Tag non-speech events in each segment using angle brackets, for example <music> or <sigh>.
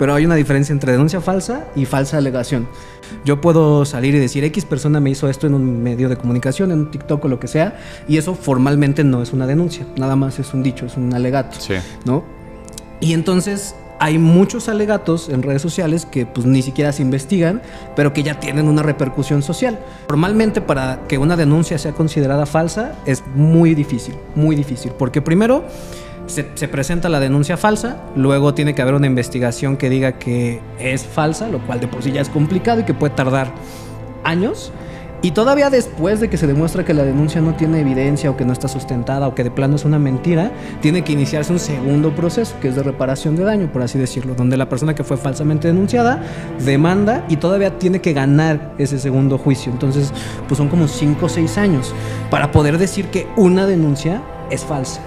pero hay una diferencia entre denuncia falsa y falsa alegación. Yo puedo salir y decir, X persona me hizo esto en un medio de comunicación, en un TikTok o lo que sea, y eso formalmente no es una denuncia, nada más es un dicho, es un alegato, ¿no? Y entonces hay muchos alegatos en redes sociales que pues ni siquiera se investigan, pero que ya tienen una repercusión social. formalmente para que una denuncia sea considerada falsa es muy difícil, muy difícil, porque primero se, presenta la denuncia falsa, luego tiene que haber una investigación que diga que es falsa, lo cual de por sí ya es complicado y que puede tardar años. Y todavía después de que se demuestra que la denuncia no tiene evidencia o que no está sustentada o que de plano es una mentira, tiene que iniciarse un segundo proceso, que es de reparación de daño, por así decirlo, donde la persona que fue falsamente denunciada demanda y todavía tiene que ganar ese segundo juicio. Entonces, pues son como 5 o 6 años para poder decir que una denuncia es falsa.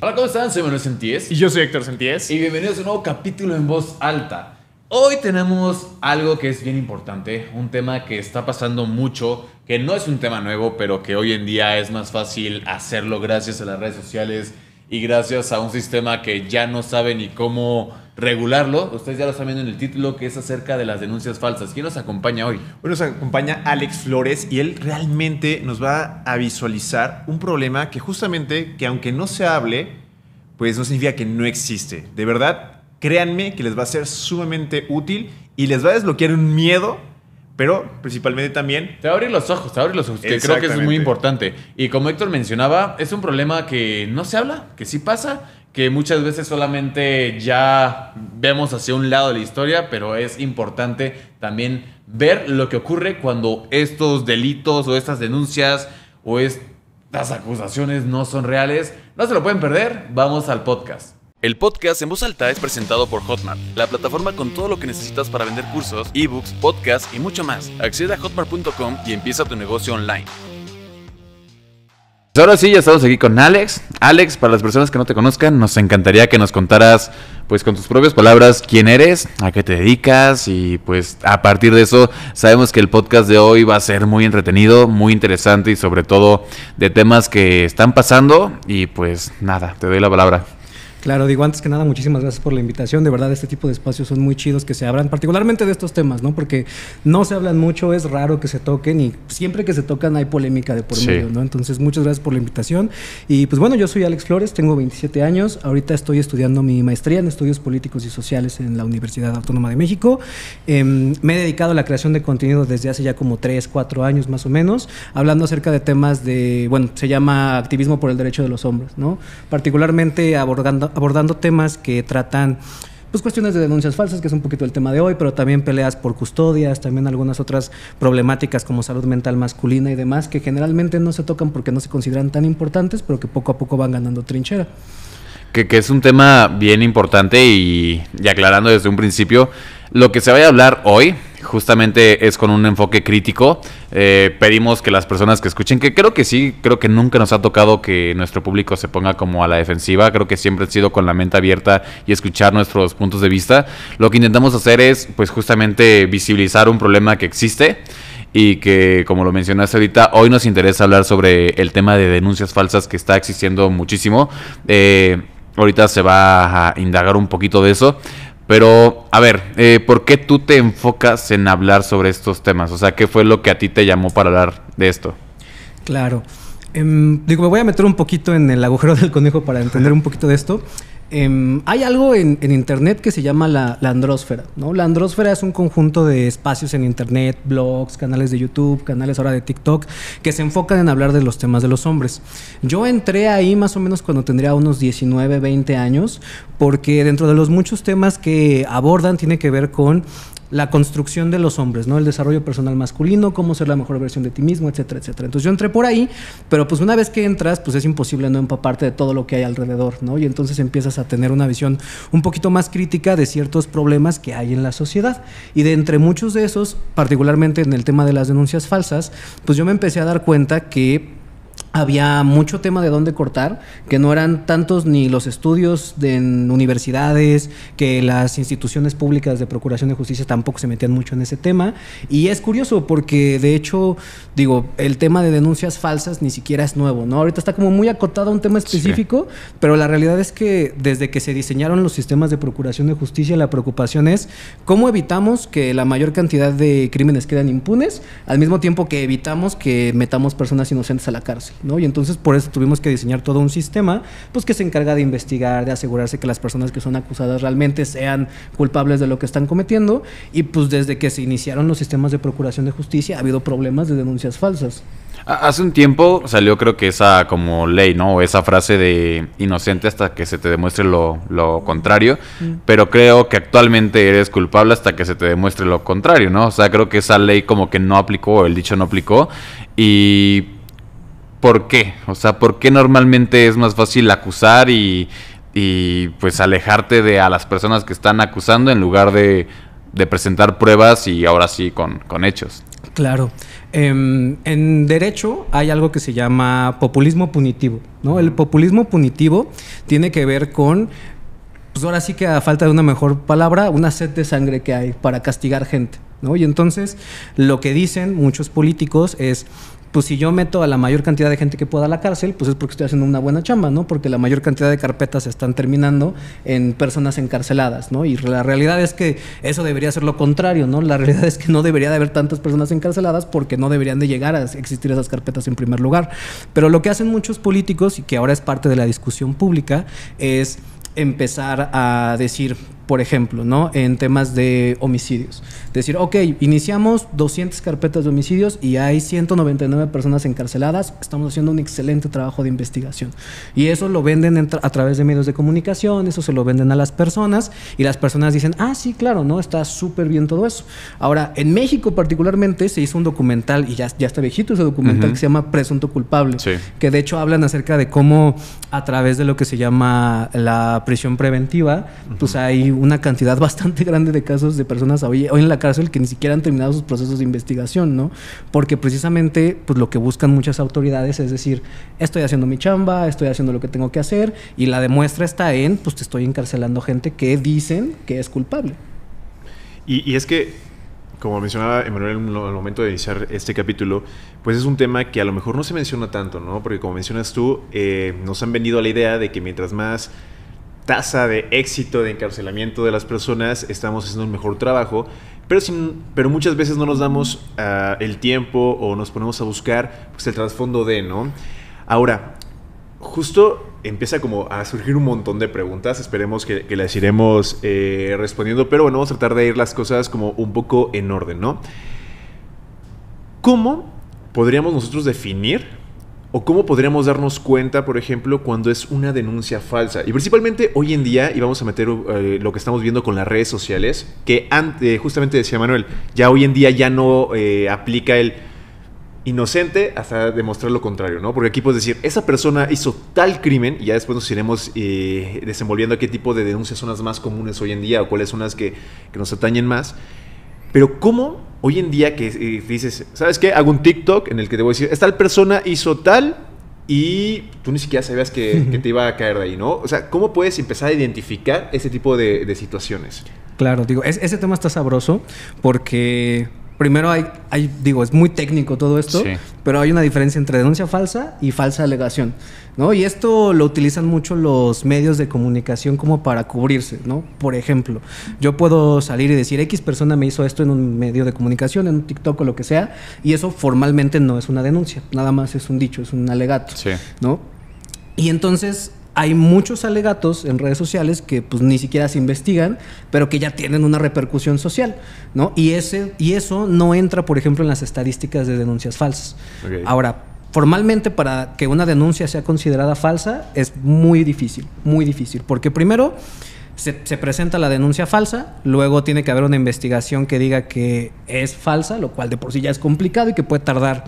Hola cómo están? Soy Manuel Sentíes Y yo soy Héctor Sentíes Y bienvenidos a un nuevo capítulo en voz alta. Hoy tenemos algo que es bien importante, un tema que está pasando mucho, que no es un tema nuevo, pero que hoy en día es más fácil hacerlo gracias a las redes sociales, y gracias a un sistema que ya no sabe ni cómo regularlo. Ustedes ya lo saben en el título, que es acerca de las denuncias falsas. ¿Quién nos acompaña hoy? Hoy nos acompaña Alex Flores y él realmente nos va a visualizar un problema que justamente, que aunque no se hable, pues no significa que no existe. De verdad, créanme que les va a ser sumamente útil y les va a desbloquear un miedo pero principalmente también... Te va a abrir los ojos, te va a abrir los ojos, que creo que es muy importante. Y como Héctor mencionaba, es un problema que no se habla, que sí pasa, que muchas veces solamente ya vemos hacia un lado de la historia, pero es importante también ver lo que ocurre cuando estos delitos o estas denuncias o estas acusaciones no son reales. No se lo pueden perder, vamos al podcast. El podcast en voz alta es presentado por Hotmart, la plataforma con todo lo que necesitas para vender cursos, ebooks, podcasts y mucho más. Accede a hotmart.com y empieza tu negocio online. Pues ahora sí, ya estamos aquí con Alex. Alex, para las personas que no te conozcan, nos encantaría que nos contaras, pues con tus propias palabras, quién eres, a qué te dedicas y pues a partir de eso sabemos que el podcast de hoy va a ser muy entretenido, muy interesante y sobre todo de temas que están pasando y pues nada, te doy la palabra. Claro, digo, antes que nada, muchísimas gracias por la invitación. De verdad, este tipo de espacios son muy chidos que se abran, particularmente de estos temas, ¿no? Porque no se hablan mucho, es raro que se toquen y siempre que se tocan hay polémica de por medio, ¿no? Entonces, muchas gracias por la invitación. Y pues bueno, yo soy Alex Flores, tengo 27 años. Ahorita estoy estudiando mi maestría en estudios políticos y sociales en la Universidad Autónoma de México. Em, me he dedicado a la creación de contenido desde hace ya como 3, 4 años más o menos, hablando acerca de temas de, bueno, se llama activismo por el derecho de los hombres, ¿no? Particularmente abordando abordando temas que tratan pues cuestiones de denuncias falsas, que es un poquito el tema de hoy, pero también peleas por custodias, también algunas otras problemáticas como salud mental masculina y demás, que generalmente no se tocan porque no se consideran tan importantes, pero que poco a poco van ganando trinchera. Que, que es un tema bien importante y, y aclarando desde un principio, lo que se vaya a hablar hoy justamente es con un enfoque crítico. Eh, pedimos que las personas que escuchen, que creo que sí, creo que nunca nos ha tocado que nuestro público se ponga como a la defensiva, creo que siempre ha sido con la mente abierta y escuchar nuestros puntos de vista. Lo que intentamos hacer es pues justamente visibilizar un problema que existe y que, como lo mencionaste ahorita, hoy nos interesa hablar sobre el tema de denuncias falsas que está existiendo muchísimo. Eh, ahorita se va a indagar un poquito de eso. Pero, a ver, eh, ¿por qué tú te enfocas en hablar sobre estos temas? O sea, ¿qué fue lo que a ti te llamó para hablar de esto? Claro. Em, digo, me voy a meter un poquito en el agujero <laughs> del conejo para entender un poquito de esto. Em, hay algo en, Internet que se llama la, la, andrósfera, ¿no? La andrósfera es un conjunto de espacios en Internet, blogs, canales de YouTube, canales ahora de TikTok, que se enfocan en hablar de los temas de los hombres. Yo entré ahí más o menos cuando tendría unos 19, 20 años, porque dentro de los muchos temas que abordan tiene que ver con la construcción de los hombres, ¿no? El desarrollo personal masculino, cómo ser la mejor versión de ti mismo, etcétera, etcétera. Entonces yo entré por ahí, pero pues una vez que entras, pues es imposible no empaparte de todo lo que hay alrededor, ¿no? Y entonces empiezas a tener una visión un poquito más crítica de ciertos problemas que hay en la sociedad. Y de entre muchos de esos, particularmente en el tema de las denuncias falsas, pues yo me empecé a dar cuenta que había mucho tema de dónde cortar, que no eran tantos ni los estudios de, en universidades, que las instituciones públicas de Procuración de Justicia tampoco se metían mucho en ese tema. Y es curioso porque, de hecho, digo, el tema de denuncias falsas ni siquiera es nuevo, ¿no? Ahorita está como muy acotado un tema específico, pero la realidad es que desde que se diseñaron los sistemas de Procuración de Justicia, la preocupación es cómo evitamos que la mayor cantidad de crímenes quedan impunes, al mismo tiempo que evitamos que metamos personas inocentes a la cárcel. Y entonces por eso tuvimos que diseñar todo un sistema pues que se encarga de investigar, de asegurarse que las personas que son acusadas realmente sean culpables de lo que están cometiendo y pues desde que se iniciaron los sistemas de procuración de justicia ha habido problemas de denuncias falsas. Hace un tiempo salió creo que esa como ley, ¿no? O esa frase de inocente hasta que se te demuestre lo, contrario, mm. pero creo que actualmente eres culpable hasta que se te demuestre lo contrario, ¿no? O sea, creo que esa ley como que no aplicó, el dicho no aplicó y por qué. O sea, por qué normalmente es más fácil acusar y, pues alejarte de a las personas que están acusando en lugar de, de presentar pruebas y ahora sí con, hechos. Claro. Em, en derecho hay algo que se llama populismo punitivo. ¿no? El populismo punitivo tiene que ver con pues, ahora sí que a falta de una mejor palabra, una sed de sangre que hay para castigar gente, ¿no? Y entonces lo que dicen muchos políticos es, pues si yo meto a la mayor cantidad de gente que pueda a la cárcel, pues es porque estoy haciendo una buena chamba, ¿no? Porque la mayor cantidad de carpetas están terminando en personas encarceladas, ¿no? Y la realidad es que eso debería ser lo contrario, ¿no? La realidad es que no debería de haber tantas personas encarceladas porque no deberían de llegar a existir esas carpetas en primer lugar. Pero lo que hacen muchos políticos y que ahora es parte de la discusión pública es empezar a decir, por ejemplo, ¿no? En temas de homicidios. Decir, ok, iniciamos 200 carpetas de homicidios y hay 199 personas encarceladas, estamos haciendo un excelente trabajo de investigación. Y eso lo venden a través de medios de comunicación, eso se lo venden a las personas y las personas dicen, ah, sí, claro, ¿no? Está súper bien todo eso. Ahora, en México particularmente se hizo un documental, y ya, ya está viejito ese documental, que se llama Presunto Culpable, que de hecho hablan acerca de cómo a través de lo que se llama la prisión preventiva, pues hay una cantidad <laughs> bastante grande de casos de personas hoy, en la cárcel que ni siquiera han terminado sus procesos de investigación, ¿no? Porque precisamente pues lo que buscan muchas autoridades es decir, estoy haciendo mi chamba, estoy haciendo lo que tengo que hacer y la demuestra está en, pues te estoy encarcelando gente que dicen que es culpable. Y, es que, como mencionaba Emanuel al momento de iniciar este capítulo, pues es un tema que a lo mejor no se menciona tanto, ¿no? Porque como mencionas tú, eh, nos han vendido la idea de que mientras más tasa de éxito de encarcelamiento de las personas, estamos haciendo un mejor trabajo, pero, sin, pero muchas veces no nos damos ah, el tiempo o nos ponemos a buscar pues, el trasfondo de, ¿no? Ahora, justo empieza como a surgir un montón de preguntas, esperemos que, las iremos eh, respondiendo, pero bueno, vamos a tratar de ir las cosas como un poco en orden, ¿no? ¿Cómo podríamos nosotros definir ¿O cómo podríamos darnos cuenta, por ejemplo, cuando es una denuncia falsa? Y principalmente hoy en día, y vamos a meter eh, lo que estamos viendo con las redes sociales, que antes, eh, justamente decía Manuel, ya hoy en día ya no eh, aplica el inocente hasta demostrar lo contrario, ¿no? Porque aquí puedes decir, esa persona hizo tal crimen, y ya después nos iremos desenvolviendo qué tipo de denuncias son las más comunes hoy en día o cuáles son las que nos atañen más. Pero ¿cómo hoy en día que eh, dices, ¿sabes qué? Hago un TikTok en el que te voy a decir, esta persona hizo tal y tú ni siquiera sabías que, <laughs> te iba a caer de ahí, ¿no? O sea, ¿cómo puedes empezar a identificar ese tipo de, situaciones? Claro, digo, ese tema está sabroso porque primero hay, hay, digo, es muy técnico todo esto, pero hay una diferencia entre denuncia falsa y falsa alegación, ¿no? Y esto lo utilizan mucho los medios de comunicación como para cubrirse, ¿no? Por ejemplo, yo puedo salir y decir, X persona me hizo esto en un medio de comunicación, en un TikTok o lo que sea, y eso formalmente no es una denuncia, nada más es un dicho, es un alegato, ¿no? Y entonces hay muchos alegatos en redes sociales que pues ni siquiera se investigan, pero que ya tienen una repercusión social, ¿no? Y, ese, y eso no entra, por ejemplo, en las estadísticas de denuncias falsas. Ahora, formalmente para que una denuncia sea considerada falsa es muy difícil, muy difícil, porque primero... Se, se, presenta la denuncia falsa, luego tiene que haber una investigación que diga que es falsa, lo cual de por sí ya es complicado y que puede tardar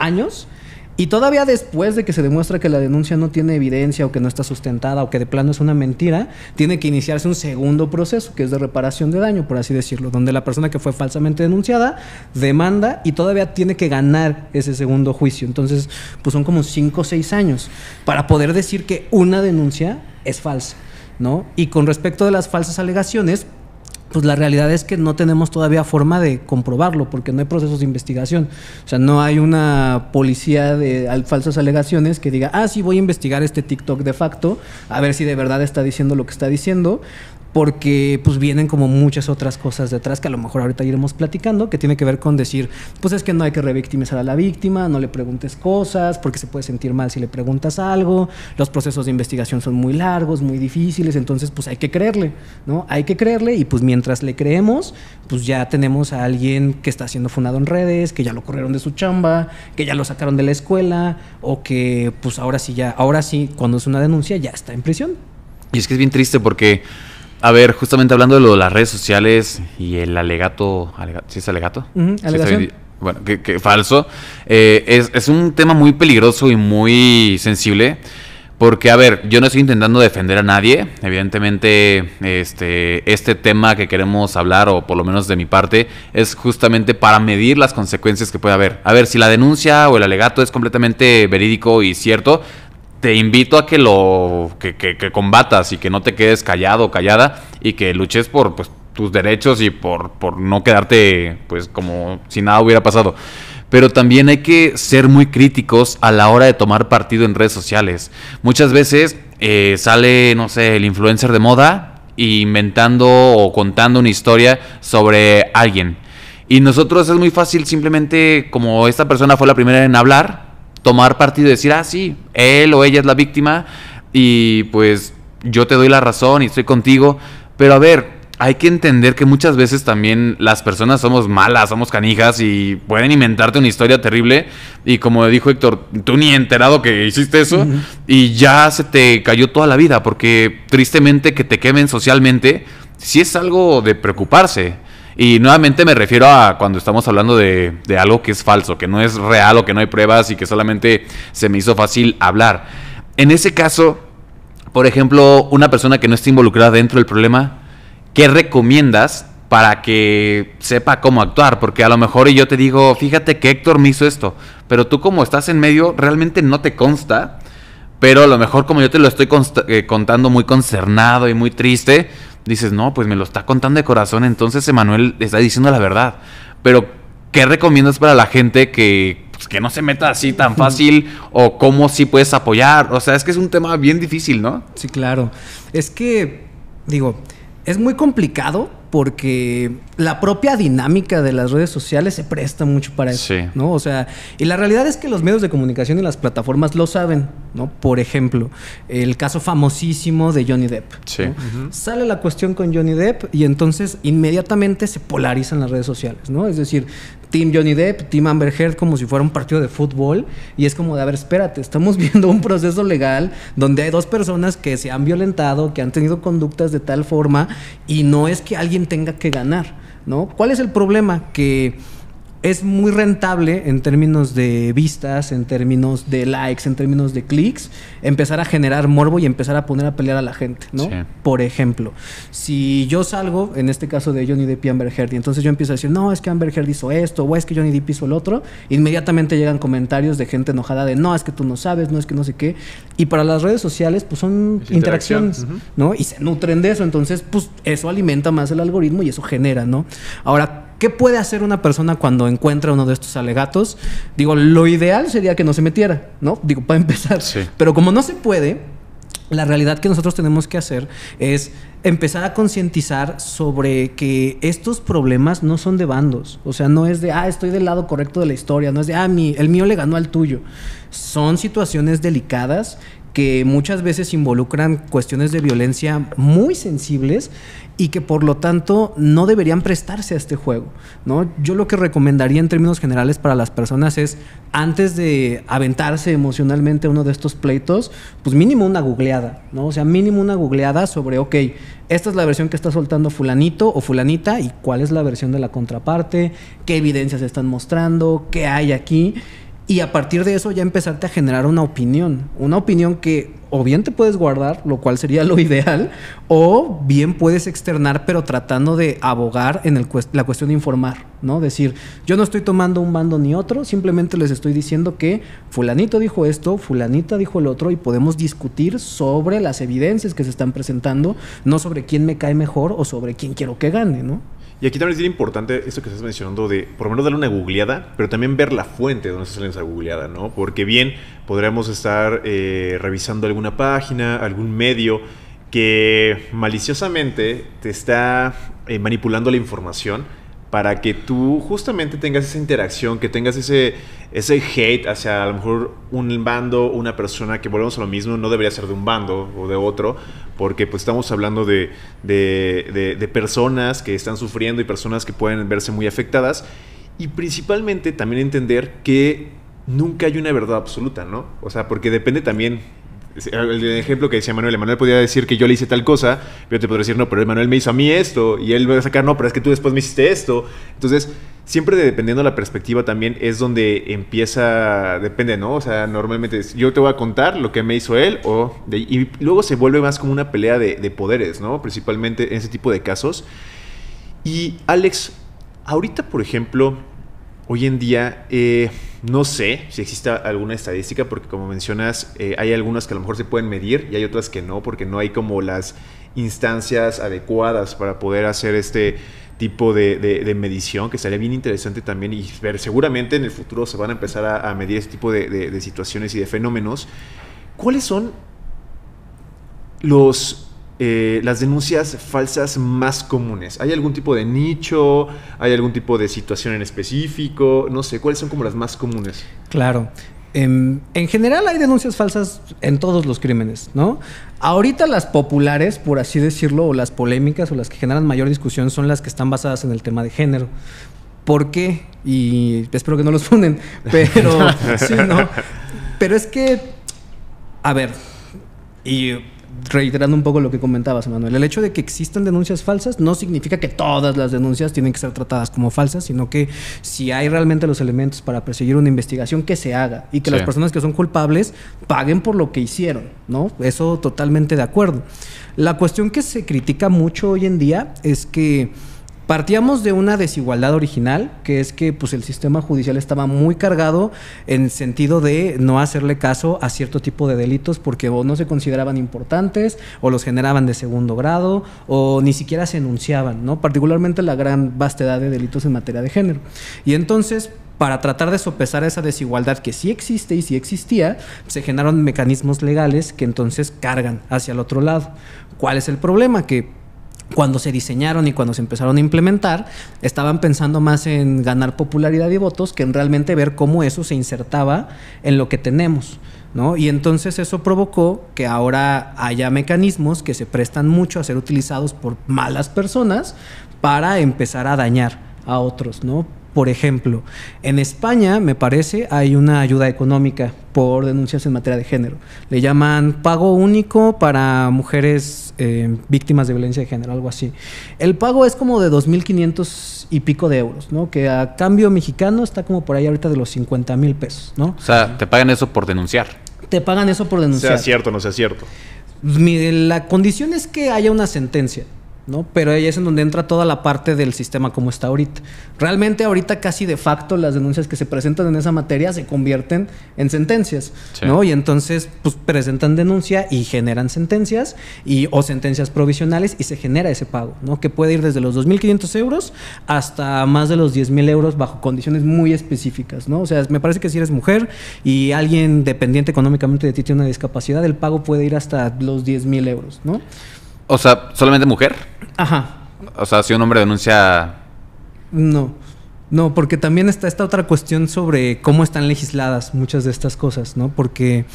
años. Y todavía después de que se demuestra que la denuncia no tiene evidencia o que no está sustentada o que de plano es una mentira, tiene que iniciarse un segundo proceso, que es de reparación de daño, por así decirlo, donde la persona que fue falsamente denunciada demanda y todavía tiene que ganar ese segundo juicio. Entonces, pues son como cinco o seis años para poder decir que una denuncia es falsa, ¿no? Y con respecto de las falsas alegaciones, pues la realidad es que no tenemos todavía forma de comprobarlo porque no hay procesos de investigación. O sea, no hay una policía de falsas alegaciones que diga, ah, sí, voy a investigar este TikTok de facto, a ver si de verdad está diciendo lo que está diciendo porque pues vienen como muchas otras cosas detrás que a lo mejor ahorita iremos platicando, que tiene que ver con decir, pues es que no hay que revictimizar a la víctima, no le preguntes cosas, porque se puede sentir mal si le preguntas algo, los procesos de investigación son muy largos, muy difíciles, entonces pues hay que creerle, ¿no? Hay que creerle y pues mientras le creemos, pues ya tenemos a alguien que está siendo funado en redes, que ya lo corrieron de su chamba, que ya lo sacaron de la escuela o que pues ahora sí ya, ahora sí, cuando es una denuncia ya está en prisión. Y es que es bien triste porque a ver, justamente hablando de lo de las redes sociales y el alegato, ¿sí es alegato? bueno, que, falso. Eh, es, un tema muy peligroso y muy sensible. Porque, a ver, yo no estoy intentando defender a nadie. Evidentemente, este, este tema que queremos hablar, o por lo menos de mi parte, es justamente para medir las consecuencias que puede haber. A ver, si la denuncia o el alegato es completamente verídico y cierto, te invito a que lo que, combatas y que no te quedes callado o callada y que luches por pues, tus derechos y por, por no quedarte pues como si nada hubiera pasado pero también hay que ser muy críticos a la hora de tomar partido en redes sociales. Muchas veces eh, sale, no sé, el influencer de moda inventando o contando una historia sobre alguien. Y nosotros es muy fácil simplemente, como esta persona fue la primera en hablar, tomar partido y decir, ah, sí, él o ella es la víctima y pues yo te doy la razón y estoy contigo. Pero a ver, hay que entender que muchas veces también las personas somos malas, somos canijas y pueden inventarte una historia terrible. Y como dijo Héctor, tú ni enterado que hiciste eso y ya se te cayó toda la vida, porque tristemente que te quemen socialmente, sí es algo de preocuparse. Y nuevamente me refiero a cuando estamos hablando de, algo que es falso, que no es real o que no hay pruebas y que solamente se me hizo fácil hablar. En ese caso, por ejemplo, una persona que no está involucrada dentro del problema, ¿qué recomiendas para que sepa cómo actuar? Porque a lo mejor yo te digo, fíjate que Héctor me hizo esto, pero tú como estás en medio, realmente no te consta pero a lo mejor como yo te lo estoy eh, contando muy concernado y muy triste, dices, no, pues me lo está contando de corazón, entonces Emanuel está diciendo la verdad. Pero, ¿qué recomiendas para la gente que, pues, que no se meta así tan fácil <laughs> o cómo sí puedes apoyar? O sea, es que es un tema bien difícil, ¿no? Sí, claro. Es que, digo, es muy complicado porque la propia dinámica de las redes sociales se presta mucho para eso, ¿no? O sea, y la realidad es que los medios de comunicación y las plataformas lo saben, ¿no? Por ejemplo, el caso famosísimo de Johnny Depp. Sí. Sale la cuestión con Johnny Depp y entonces inmediatamente se polarizan las redes sociales, ¿no? Es decir, Team Johnny Depp, Team Amber Heard, como si fuera un partido de fútbol. Y es como de, a ver, espérate, estamos <laughs> viendo un proceso legal donde hay dos personas que se han violentado, que han tenido conductas de tal forma, y no es que alguien tenga que ganar, ¿no? ¿Cuál es el problema? Que es muy rentable en términos de vistas, en términos de likes, en términos de clics, empezar a generar morbo y empezar a poner a pelear a la gente, ¿no? Por ejemplo, si yo salgo, en este caso de Johnny Depp y Amber Heard, y entonces yo empiezo a decir, no, es que Amber Heard hizo esto, o es que Johnny Depp hizo el otro, inmediatamente llegan comentarios de gente enojada de, no, es que tú no sabes, no es que no sé qué. Y para las redes sociales, pues son interacciones, ¿no? Y se nutren de eso, entonces, pues eso alimenta más el algoritmo y eso genera, ¿no? Ahora, ¿Qué puede hacer una persona cuando encuentra uno de estos alegatos? Digo, lo ideal sería que no se metiera, ¿no? Digo, para empezar. Pero como no se puede, la realidad que nosotros tenemos que hacer es empezar a concientizar sobre que estos problemas no son de bandos. O sea, no es de, ah, estoy del lado correcto de la historia, no es de, ah, mi, el mío le ganó al tuyo. Son situaciones delicadas que muchas veces involucran cuestiones de violencia muy sensibles y que por lo tanto no deberían prestarse a este juego, ¿no? Yo lo que recomendaría en términos generales para las personas es antes de aventarse emocionalmente a uno de estos pleitos, pues mínimo una googleada, ¿no? O sea, mínimo una googleada sobre, ok, esta es la versión que está soltando fulanito o fulanita y cuál es la versión de la contraparte, qué evidencias están mostrando, qué hay aquí y a partir de eso ya empezarte a generar una opinión, una opinión que o bien te puedes guardar, lo cual sería lo ideal, o bien puedes externar, pero tratando de abogar en la cuestión de informar, ¿no? Decir, yo no estoy tomando un bando ni otro, simplemente les estoy diciendo que fulanito dijo esto, fulanita dijo el otro, y podemos discutir sobre las evidencias que se están presentando, no sobre quién me cae mejor o sobre quién quiero que gane, ¿no? Y aquí también es bien importante esto que estás mencionando de por lo menos darle una googleada, pero también ver la fuente donde se sale esa googleada, ¿no? Porque bien podríamos estar eh, revisando alguna página, algún medio que maliciosamente te está eh, manipulando la información para que tú justamente tengas esa interacción, que tengas ese, ese hate hacia a lo mejor un bando, una persona que volvemos a lo mismo, no debería ser de un bando o de otro, porque pues estamos hablando de, de, de, de personas que están sufriendo y personas que pueden verse muy afectadas. Y principalmente también entender que nunca hay una verdad absoluta, ¿no? O sea, porque depende también el ejemplo que decía Manuel, Manuel podía decir que yo le hice tal cosa, pero te podría decir, no, pero Manuel me hizo a mí esto, y él va a sacar, no, pero es que tú después me hiciste esto. Entonces, siempre dependiendo de la perspectiva también es donde empieza, depende, ¿no? O sea, normalmente yo te voy a contar lo que me hizo él o... y luego se vuelve más como una pelea de, poderes, ¿no? Principalmente en ese tipo de casos. Y Alex, ahorita, por ejemplo, hoy en día, eh, no sé si exista alguna estadística, porque como mencionas, eh, hay algunas que a lo mejor se pueden medir y hay otras que no, porque no hay como las instancias adecuadas para poder hacer este tipo de, medición que sería bien interesante también y ver, seguramente en el futuro se van a empezar a, medir este tipo de, situaciones y de fenómenos. ¿Cuáles son los eh, las denuncias falsas más comunes? ¿Hay algún tipo de nicho? ¿Hay algún tipo de situación en específico? No sé, ¿cuáles son como las más comunes? Claro, Em, en, general hay denuncias falsas en todos los crímenes, ¿no? Ahorita las populares, por así decirlo, o las polémicas o las que generan mayor discusión son las que están basadas en el tema de género. ¿Por qué? Y espero que no los funden, <laughs> pero <laughs> sí, ¿no? Pero es que, a ver, y reiterando un poco lo que comentabas, Manuel, el hecho de que existan denuncias falsas no significa que todas las denuncias tienen que ser tratadas como falsas, sino que si hay realmente los elementos para perseguir una investigación, que se haga y que las personas que son culpables paguen por lo que hicieron, ¿no? Eso totalmente de acuerdo. La cuestión que se critica mucho hoy en día es que Partíamos de una desigualdad original, que es que pues, el sistema judicial estaba muy cargado en sentido de no hacerle caso a cierto tipo de delitos porque o no se consideraban importantes, o los generaban de segundo grado, o ni siquiera se enunciaban, ¿no? particularmente la gran vastedad de delitos en materia de género. Y entonces, para tratar de sopesar esa desigualdad que sí existe y sí existía, se generaron mecanismos legales que entonces cargan hacia el otro lado. ¿Cuál es el problema? Que cuando se diseñaron y cuando se empezaron a implementar, estaban pensando más en ganar popularidad y votos que en realmente ver cómo eso se insertaba en lo que tenemos. ¿No? Y entonces eso provocó que ahora haya mecanismos que se prestan mucho a ser utilizados por malas personas para empezar a dañar a otros, ¿no? Por ejemplo, en España, me parece, hay una ayuda económica por denuncias en materia de género. Le llaman pago único para mujeres eh, víctimas de violencia de género, algo así. El pago es como de 2.500 y pico de euros, ¿no? Que a cambio mexicano está como por ahí ahorita de los 50 mil pesos, ¿no? O sea, te pagan eso por denunciar. Te pagan eso por denunciar. Sea cierto no sea cierto. la condición es que haya una sentencia. Pero ahí es en donde entra toda la parte del sistema como está ahorita. Realmente ahorita casi de facto las denuncias que se presentan en esa materia se convierten en sentencias, Y entonces pues, presentan denuncia y generan sentencias y, o sentencias provisionales y se genera ese pago, ¿no? Que puede ir desde los 2.500 euros hasta más de los 10.000 euros bajo condiciones muy específicas, ¿no? O sea, me parece que si eres mujer y alguien dependiente económicamente de ti tiene una discapacidad, el pago puede ir hasta los 10.000 euros, ¿no? O sea, solamente mujer. Ajá. O sea, si un hombre denuncia... No. No, porque también está esta otra cuestión sobre cómo están legisladas muchas de estas cosas, ¿no? Porque,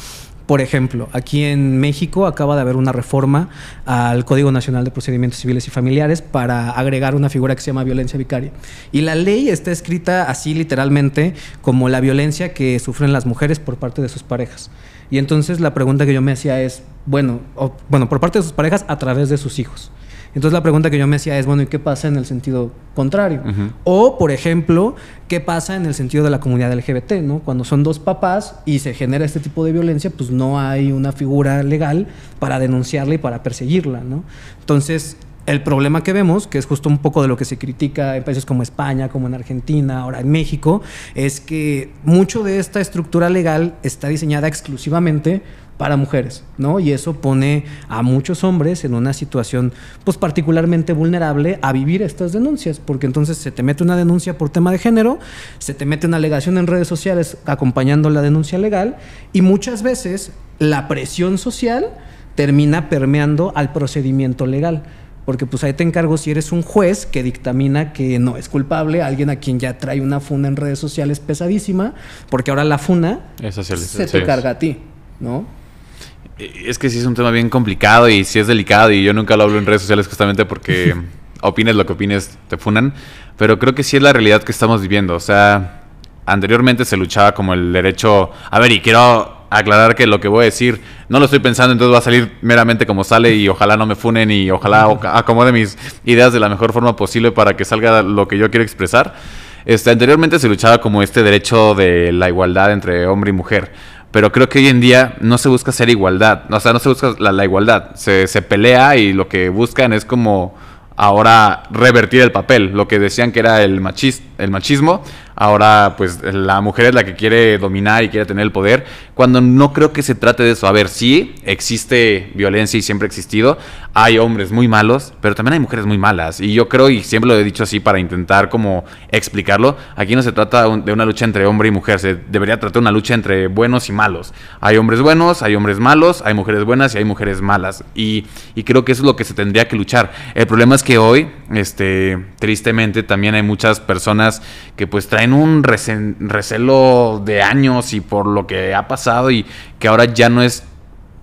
por ejemplo, aquí en México acaba de haber una reforma al Código Nacional de Procedimientos Civiles y Familiares para agregar una figura que se llama violencia vicaria. Y la ley está escrita así literalmente como la violencia que sufren las mujeres por parte de sus parejas. Y entonces la pregunta que yo me hacía es, bueno, bueno, por parte de sus parejas a través de sus hijos. Entonces la pregunta que yo me hacía es, bueno, ¿y qué pasa en el sentido contrario? O, por ejemplo, ¿qué pasa en el sentido de la comunidad LGBT? ¿no? Cuando son dos papás y se genera este tipo de violencia, pues no hay una figura legal para denunciarla y para perseguirla. Entonces, el problema que vemos, que es justo un poco de lo que se critica en países como España, como en Argentina, ahora en México, es que mucho de esta estructura legal está diseñada exclusivamente para mujeres, ¿no? Y eso pone a muchos hombres en una situación, pues particularmente vulnerable a vivir estas denuncias, porque entonces se te mete una denuncia por tema de género, se te mete una alegación en redes sociales acompañando la denuncia legal, y muchas veces la presión social termina permeando al procedimiento legal porque pues ahí te encargo si eres un juez que dictamina que no es culpable alguien a quien ya trae una funa en redes sociales pesadísima, porque ahora la funa se te carga a ti, ¿no? Es que sí es un tema bien complicado y sí es delicado y yo nunca lo hablo en redes sociales justamente porque <laughs> opines lo que opines, te funan, pero creo que sí es la realidad que estamos viviendo. O sea, anteriormente se luchaba como el derecho... A ver, y quiero aclarar que lo que voy a decir no lo estoy pensando, entonces va a salir meramente como sale y ojalá no me funen y ojalá acomode mis ideas de la mejor forma posible para que salga lo que yo quiero expresar. Este, anteriormente se luchaba como este derecho de la igualdad entre hombre y mujer. Pero creo que hoy en día no se busca hacer igualdad, o sea, no se busca la, igualdad, se, se, pelea y lo que buscan es como ahora revertir el papel, lo que decían que era el, machis, el machismo, ahora pues la mujer es la que quiere dominar y quiere tener el poder, cuando no creo que se trate de eso. A ver, sí, existe violencia y siempre ha existido, hay hombres muy malos, pero también hay mujeres muy malas. Y yo creo, y siempre lo he dicho así para intentar como explicarlo, aquí no se trata de una lucha entre hombre y mujer, se debería tratar de una lucha entre buenos y malos. Hay hombres buenos, hay hombres malos, hay mujeres buenas y hay mujeres malas. Y, y creo que eso es lo que se tendría que luchar. El problema es que hoy, este, tristemente, también hay muchas personas que pues traen un recelo de años y por lo que ha pasado y que ahora ya no es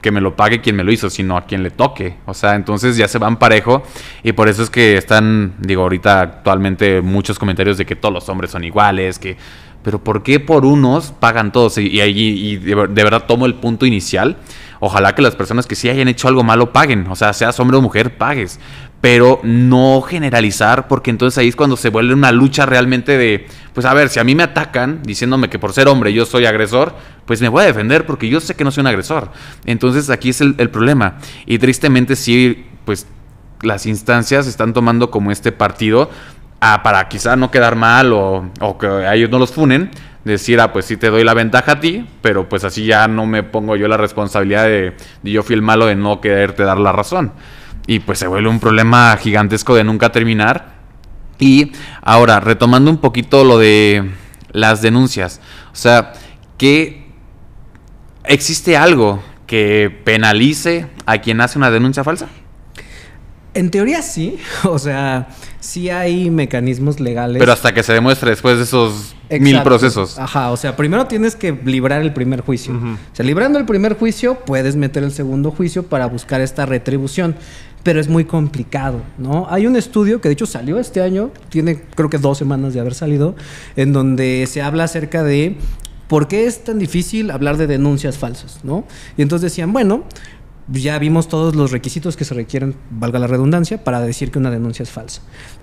que me lo pague quien me lo hizo, sino a quien le toque. O sea, entonces ya se van parejo y por eso es que están, digo, ahorita actualmente muchos comentarios de que todos los hombres son iguales, que... Pero ¿por qué por unos pagan todos? Y, ahí y de, de verdad tomo el punto inicial ojalá que las personas que sí hayan hecho algo malo paguen. O sea, seas hombre o mujer, pagues pero no generalizar, porque entonces ahí es cuando se vuelve una lucha realmente de, pues a ver, si a mí me atacan diciéndome que por ser hombre yo soy agresor, pues me voy a defender porque yo sé que no soy un agresor. Entonces aquí es el, problema. Y tristemente sí, pues las instancias están tomando como este partido a, ah, para quizá no quedar mal o, o que a ellos no los funen, decir, ah, pues sí te doy la ventaja a ti, pero pues así ya no me pongo yo la responsabilidad de, de yo fui el malo de no quererte dar la razón y pues se vuelve un problema gigantesco de nunca terminar. Y ahora, retomando un poquito lo de las denuncias, o sea, que existe algo que penalice a quien hace una denuncia falsa. En teoría sí, <laughs> o sea, sí hay mecanismos legales. Pero hasta que se demuestre después de esos mil procesos. Ajá, o sea, primero tienes que librar el primer juicio. O sea, librando el primer juicio, puedes meter el segundo juicio para buscar esta retribución. Pero es muy complicado, ¿no? Hay un estudio que de hecho salió este año, tiene creo que dos semanas de haber salido, en donde se habla acerca de ¿por qué es tan difícil hablar de denuncias falsas? ¿no? Y entonces decían, bueno, ya vimos todos los requisitos que se requieren, valga la redundancia, para decir que una denuncia es falsa.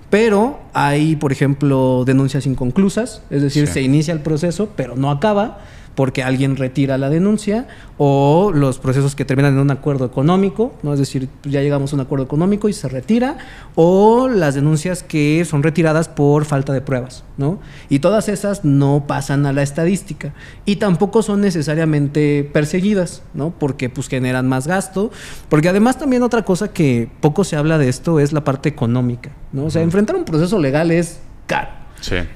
Pero hay, por ejemplo, denuncias inconclusas, es decir, se inicia el proceso, pero no acaba porque alguien retira la denuncia o los procesos que terminan en un acuerdo económico, ¿no? es decir, ya llegamos a un acuerdo económico y se retira, o las denuncias que son retiradas por falta de pruebas. ¿no? Y todas esas no pasan a la estadística y tampoco son necesariamente perseguidas, ¿no? porque pues, generan más gasto, porque además también otra cosa que poco se habla de esto es la parte económica. ¿no? O sea, enfrentar un proceso legal es caro.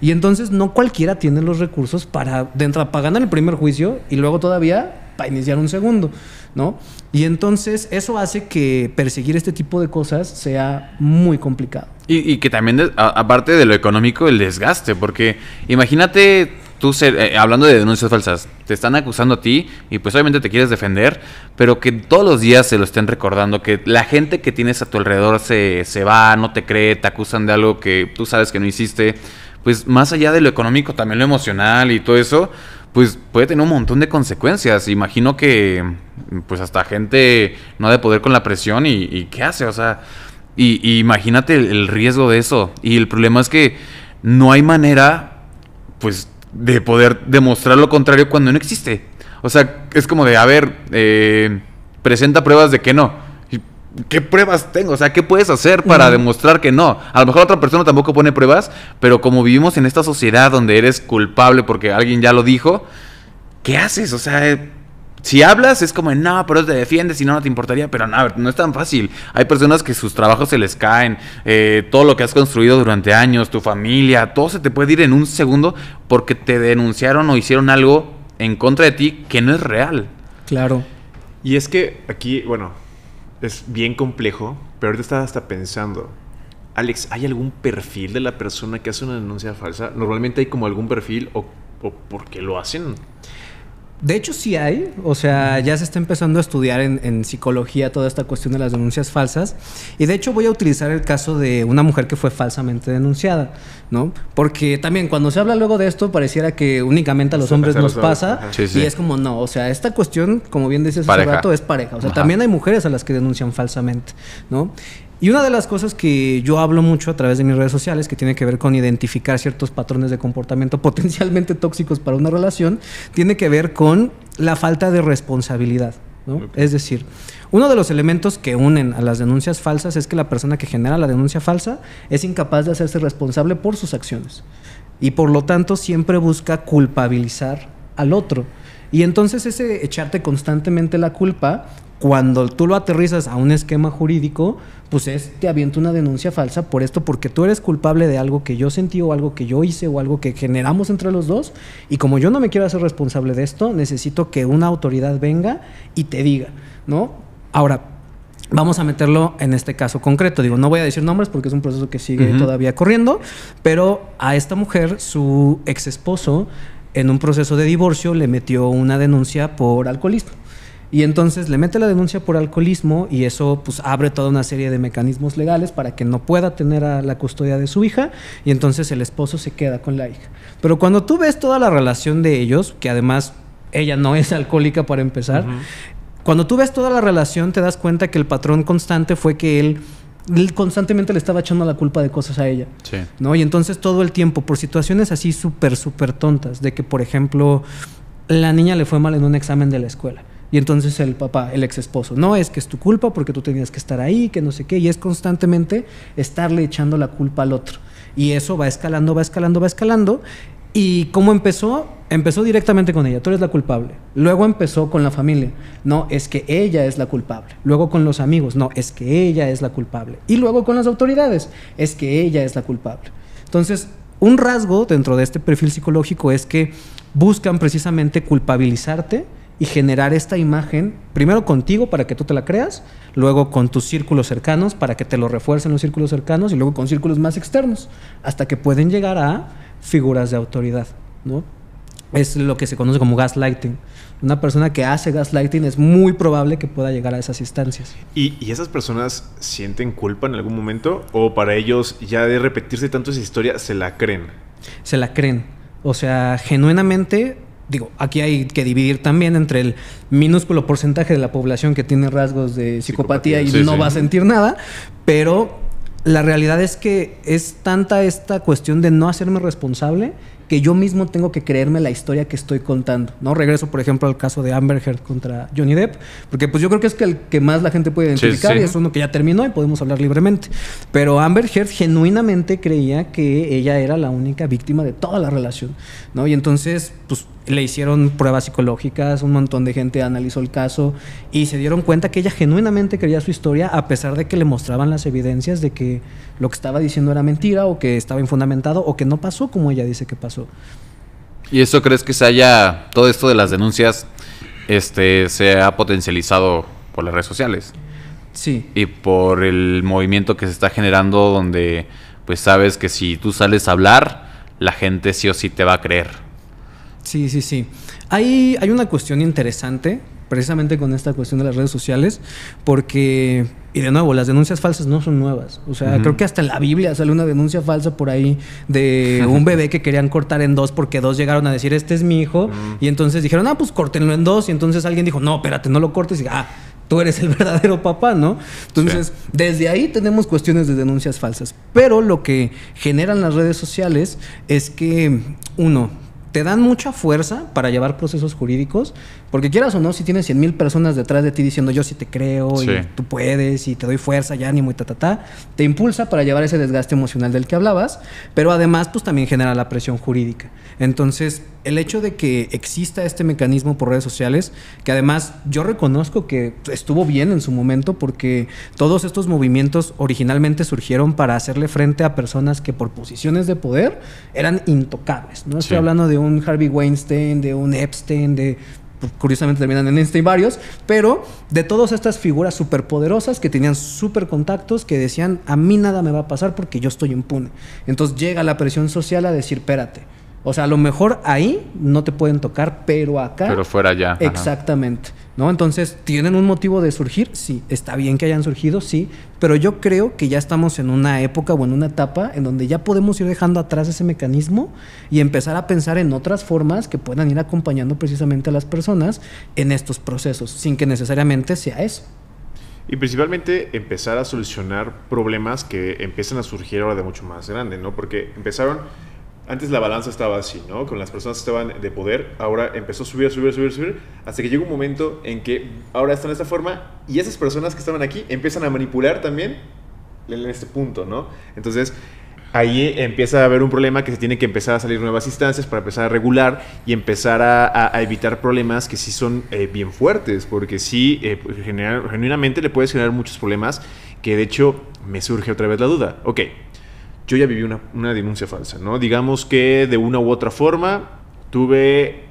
Y entonces no cualquiera tiene los recursos para, dentro, para el primer juicio y luego todavía para iniciar un segundo, ¿no? Y entonces eso hace que perseguir este tipo de cosas sea muy complicado. Y, que también, aparte de lo económico, el desgaste, porque imagínate tú eh, hablando de denuncias falsas, te están acusando a ti y pues obviamente te quieres defender, pero que todos los días se lo estén recordando, que la gente que tienes a tu alrededor se, se va, no te cree, te acusan de algo que tú sabes que no hiciste pues más allá de lo económico, también lo emocional y todo eso, pues puede tener un montón de consecuencias. Imagino que pues hasta gente no ha de poder con la presión y, qué hace, o sea, y, imagínate el, riesgo de eso. Y el problema es que no hay manera, pues, de poder demostrar lo contrario cuando no existe. O sea, es como de, a ver, eh, presenta pruebas de que no. ¿Qué pruebas tengo? O sea, ¿qué puedes hacer para demostrar que no? A lo mejor otra persona tampoco pone pruebas, pero como vivimos en esta sociedad donde eres culpable porque alguien ya lo dijo, ¿qué haces? O sea, eh, si hablas es como, no, pero te defiendes y no, no te importaría, pero no, no es tan fácil. Hay personas que sus trabajos se les caen, eh, todo lo que has construido durante años, tu familia, todo se te puede ir en un segundo porque te denunciaron o hicieron algo en contra de ti que no es real. Claro. Y es que aquí, bueno, es bien complejo, pero ahorita estaba hasta pensando, Alex, ¿hay algún perfil de la persona que hace una denuncia falsa? Normalmente hay como algún perfil o, o por qué lo hacen. De hecho, sí hay. O sea, ya se está empezando a estudiar en, psicología toda esta cuestión de las denuncias falsas. Y de hecho, voy a utilizar el caso de una mujer que fue falsamente denunciada, ¿no? Porque también cuando se habla luego de esto, pareciera que únicamente a los hombres nos pasa. Y es como, no. O sea, esta cuestión, como bien dices hace rato, es pareja. O sea, también hay mujeres a las que denuncian falsamente, ¿no? Y una de las cosas que yo hablo mucho a través de mis redes sociales, que tiene que ver con identificar ciertos patrones de comportamiento <laughs> potencialmente tóxicos para una relación, tiene que ver con la falta de responsabilidad. Es decir, uno de los elementos que unen a las denuncias falsas es que la persona que genera la denuncia falsa es incapaz de hacerse responsable por sus acciones y por lo tanto siempre busca culpabilizar al otro. Y entonces ese echarte constantemente la culpa, cuando tú lo aterrizas a un esquema jurídico, pues es, te aviento una denuncia falsa por esto, porque tú eres culpable de algo que yo sentí o algo que yo hice o algo que generamos entre los dos, y como yo no me quiero hacer responsable de esto, necesito que una autoridad venga y te diga, ¿no? Ahora, vamos a meterlo en este caso concreto, digo, no voy a decir nombres porque es un proceso que sigue todavía corriendo, pero a esta mujer, su ex esposo, en un proceso de divorcio, le metió una denuncia por alcoholismo. Y entonces le mete la denuncia por alcoholismo y eso pues abre toda una serie de mecanismos legales para que no pueda tener la custodia de su hija y entonces el esposo se queda con la hija. Pero cuando tú ves toda la relación de ellos, que además ella no es alcohólica para empezar, cuando tú ves toda la relación te das cuenta que el patrón constante fue que él constantemente le estaba echando la culpa de cosas a ella. ¿No? Y entonces todo el tiempo, por situaciones así súper, súper tontas, de que, por ejemplo, la niña le fue mal en un examen de la escuela. Y entonces el papá, el ex esposo, no, es que es tu culpa porque tú tenías que estar ahí, que no sé qué, y es constantemente estarle echando la culpa al otro. Y eso va escalando, va escalando, va escalando. Y cómo empezó, empezó directamente con ella, tú eres la culpable. Luego empezó con la familia, no, es que ella es la culpable. Luego con los amigos, no, es que ella es la culpable. Y luego con las autoridades, es que ella es la culpable. Entonces, un rasgo dentro de este perfil psicológico es que buscan precisamente culpabilizarte y generar esta imagen, primero contigo para que tú te la creas, luego con tus círculos cercanos para que te lo refuercen los círculos cercanos y luego con círculos más externos, hasta que pueden llegar a figuras de autoridad, ¿no? Es lo que se conoce como gaslighting. Una persona que hace gaslighting es muy probable que pueda llegar a esas instancias. ¿Y, ¿Y esas personas sienten culpa en algún momento? ¿O para ellos ya de repetirse tanto esa historia se la creen? Se la creen. O sea, genuinamente digo, aquí hay que dividir también entre el minúsculo porcentaje de la población que tiene rasgos de psicopatía, y no va a sentir nada, pero la realidad es que es tanta esta cuestión de no hacerme responsable que yo mismo tengo que creerme la historia que estoy contando, ¿no? Regreso, por ejemplo, al caso de Amber Heard contra Johnny Depp, porque pues yo creo que es el que más la gente puede identificar y es uno que ya terminó y podemos hablar libremente. Pero Amber Heard genuinamente creía que ella era la única víctima de toda la relación, ¿no? Y entonces, pues le hicieron pruebas psicológicas, un montón de gente analizó el caso y se dieron cuenta que ella genuinamente creía su historia a pesar de que le mostraban las evidencias de que lo que estaba diciendo era mentira o que estaba infundamentado o que no pasó como ella dice que pasó. ¿Y eso crees que se haya, todo esto de las denuncias, este, se ha potencializado por las redes sociales? Sí. Y por el movimiento que se está generando donde, pues sabes que si tú sales a hablar, la gente sí o sí te va a creer. Sí, sí, sí. Hay, hay una cuestión interesante precisamente con esta cuestión de las redes sociales, porque, y de nuevo, las denuncias falsas no son nuevas. O sea, creo que hasta en la Biblia sale una denuncia falsa por ahí de un bebé que querían cortar en dos porque dos llegaron a decir, este es mi hijo, y entonces dijeron, ah, pues córtenlo en dos, y entonces alguien dijo, no, espérate, no lo cortes, y ah, tú eres el <laughs> verdadero papá, ¿no? Entonces, desde ahí tenemos cuestiones de denuncias falsas. Pero lo que generan las redes sociales es que, uno, te dan mucha fuerza para llevar procesos jurídicos, porque quieras o no, si tienes cien mil personas detrás de ti diciendo yo sí te creo y tú puedes y te doy fuerza y ánimo y ta, ta, ta, te impulsa para llevar ese desgaste emocional del que hablabas, pero además pues también genera la presión jurídica. Entonces, el hecho de que exista este mecanismo por redes sociales, que además yo reconozco que estuvo bien en su momento porque todos estos movimientos originalmente surgieron para hacerle frente a personas que por posiciones de poder eran intocables. No estoy hablando de un Harvey Weinstein, de un Epstein, de pues, curiosamente terminan en Einstein varios, pero de todas estas figuras superpoderosas que tenían super contactos que decían, a mí nada me va a pasar porque yo estoy impune. Entonces llega la presión social a decir, espérate, o sea, a lo mejor ahí no te pueden tocar, pero acá. Pero fuera ya. Exactamente. ¿No? Entonces, ¿tienen un motivo de surgir? Sí. Está bien que hayan surgido, sí. Pero yo creo que ya estamos en una época o en una etapa en donde ya podemos ir dejando atrás ese mecanismo y empezar a pensar en otras formas que puedan ir acompañando precisamente a las personas en estos procesos, sin que necesariamente sea eso. Y principalmente empezar a solucionar problemas que empiezan a surgir ahora de mucho más grande, ¿no? Porque empezaron antes la balanza estaba así, ¿no? Con las personas que estaban de poder, ahora empezó a subir, a subir, subir, subir, hasta que llegó un momento en que ahora están de esta forma y esas personas que estaban aquí empiezan a manipular también en este punto, ¿no? Entonces, ahí empieza a haber un problema que se tiene que empezar a salir nuevas instancias para empezar a regular y empezar a, evitar problemas que sí son eh, bien fuertes, porque sí, eh, pues, genuinamente le puedes generar muchos problemas que de hecho me surge otra vez la duda. Ok, yo ya viví una, denuncia falsa, ¿no? Digamos que de una u otra forma tuve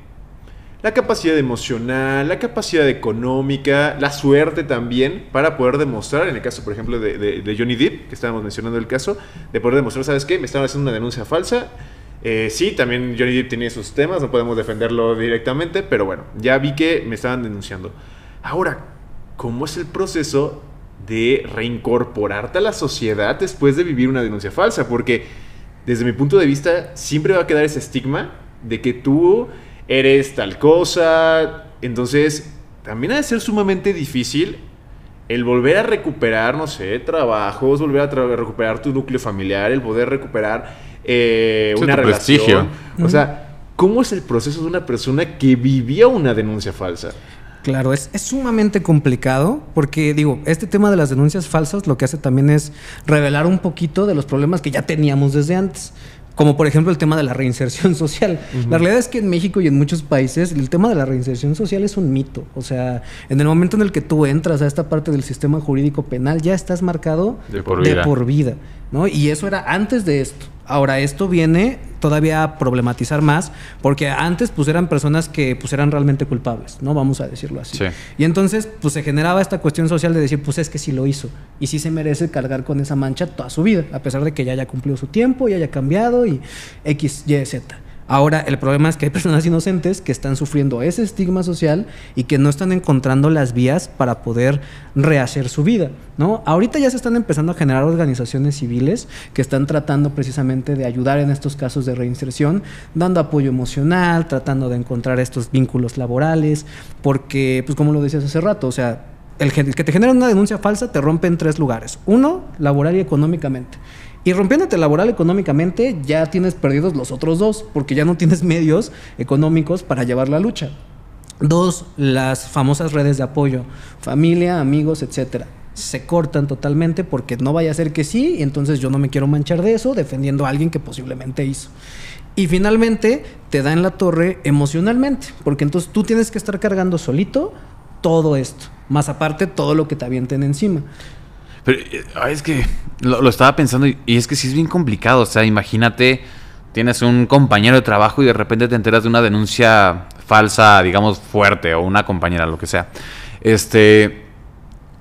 la capacidad emocional, la capacidad económica, la suerte también para poder demostrar, en el caso, por ejemplo, de, Johnny Depp, que estábamos mencionando el caso, de poder demostrar, ¿sabes qué? Me estaban haciendo una denuncia falsa. Eh, sí, también Johnny Depp tenía esos temas, no podemos defenderlo directamente, pero bueno, ya vi que me estaban denunciando. Ahora, ¿cómo es el proceso de reincorporarte a la sociedad después de vivir una denuncia falsa, porque desde mi punto de vista siempre va a quedar ese estigma de que tú eres tal cosa, entonces también ha de ser sumamente difícil el volver a recuperar, no sé, trabajos, volver a recuperar tu núcleo familiar, el poder recuperar eh, una relación. O sea, ¿cómo es el proceso de una persona que vivía una denuncia falsa? Claro, es, sumamente complicado porque, digo, este tema de las denuncias falsas lo que hace también es revelar un poquito de los problemas que ya teníamos desde antes. Como por ejemplo el tema de la reinserción <laughs> social. La realidad es que en México y en muchos países el tema de la reinserción social es un mito. O sea, en el momento en el que tú entras a esta parte del sistema jurídico penal ya estás marcado De por vida ¿no? Y eso era antes de esto. Ahora, esto viene todavía a problematizar más, porque antes pues eran personas que pues eran realmente culpables, ¿no? Vamos a decirlo así. Y entonces pues se generaba esta cuestión social de decir, pues es que sí lo hizo y sí se merece cargar con esa mancha toda su vida, a pesar de que ya haya cumplido su tiempo, y haya cambiado y X, Y, Z. Ahora, el problema es que hay <laughs> personas inocentes que están sufriendo ese estigma social y que no están encontrando las vías para poder rehacer su vida, ¿no? Ahorita ya se están empezando a generar organizaciones civiles que están tratando precisamente de ayudar en estos casos de reinserción, dando apoyo emocional, tratando de encontrar estos vínculos laborales, porque, pues como lo decías hace rato, o sea, el que te genera una denuncia falsa te rompe en tres lugares. Uno, laboral y económicamente. Y rompiéndote laboral económicamente, ya tienes perdidos los otros dos, porque ya no tienes <laughs> medios económicos para llevar la lucha. Dos, las famosas redes de apoyo, familia, amigos, etcétera se cortan totalmente porque no vaya a ser que sí, y entonces yo no me quiero manchar de eso defendiendo a alguien que posiblemente hizo. Y finalmente te da en la torre emocionalmente, porque entonces tú tienes que estar cargando solito todo esto, más aparte todo lo que te avienten encima. Pero eh, es que lo, estaba pensando y, es que sí es bien complicado. O sea, imagínate, tienes un compañero de trabajo y de repente te enteras de una denuncia falsa, digamos, fuerte, o una compañera, lo que sea. Este,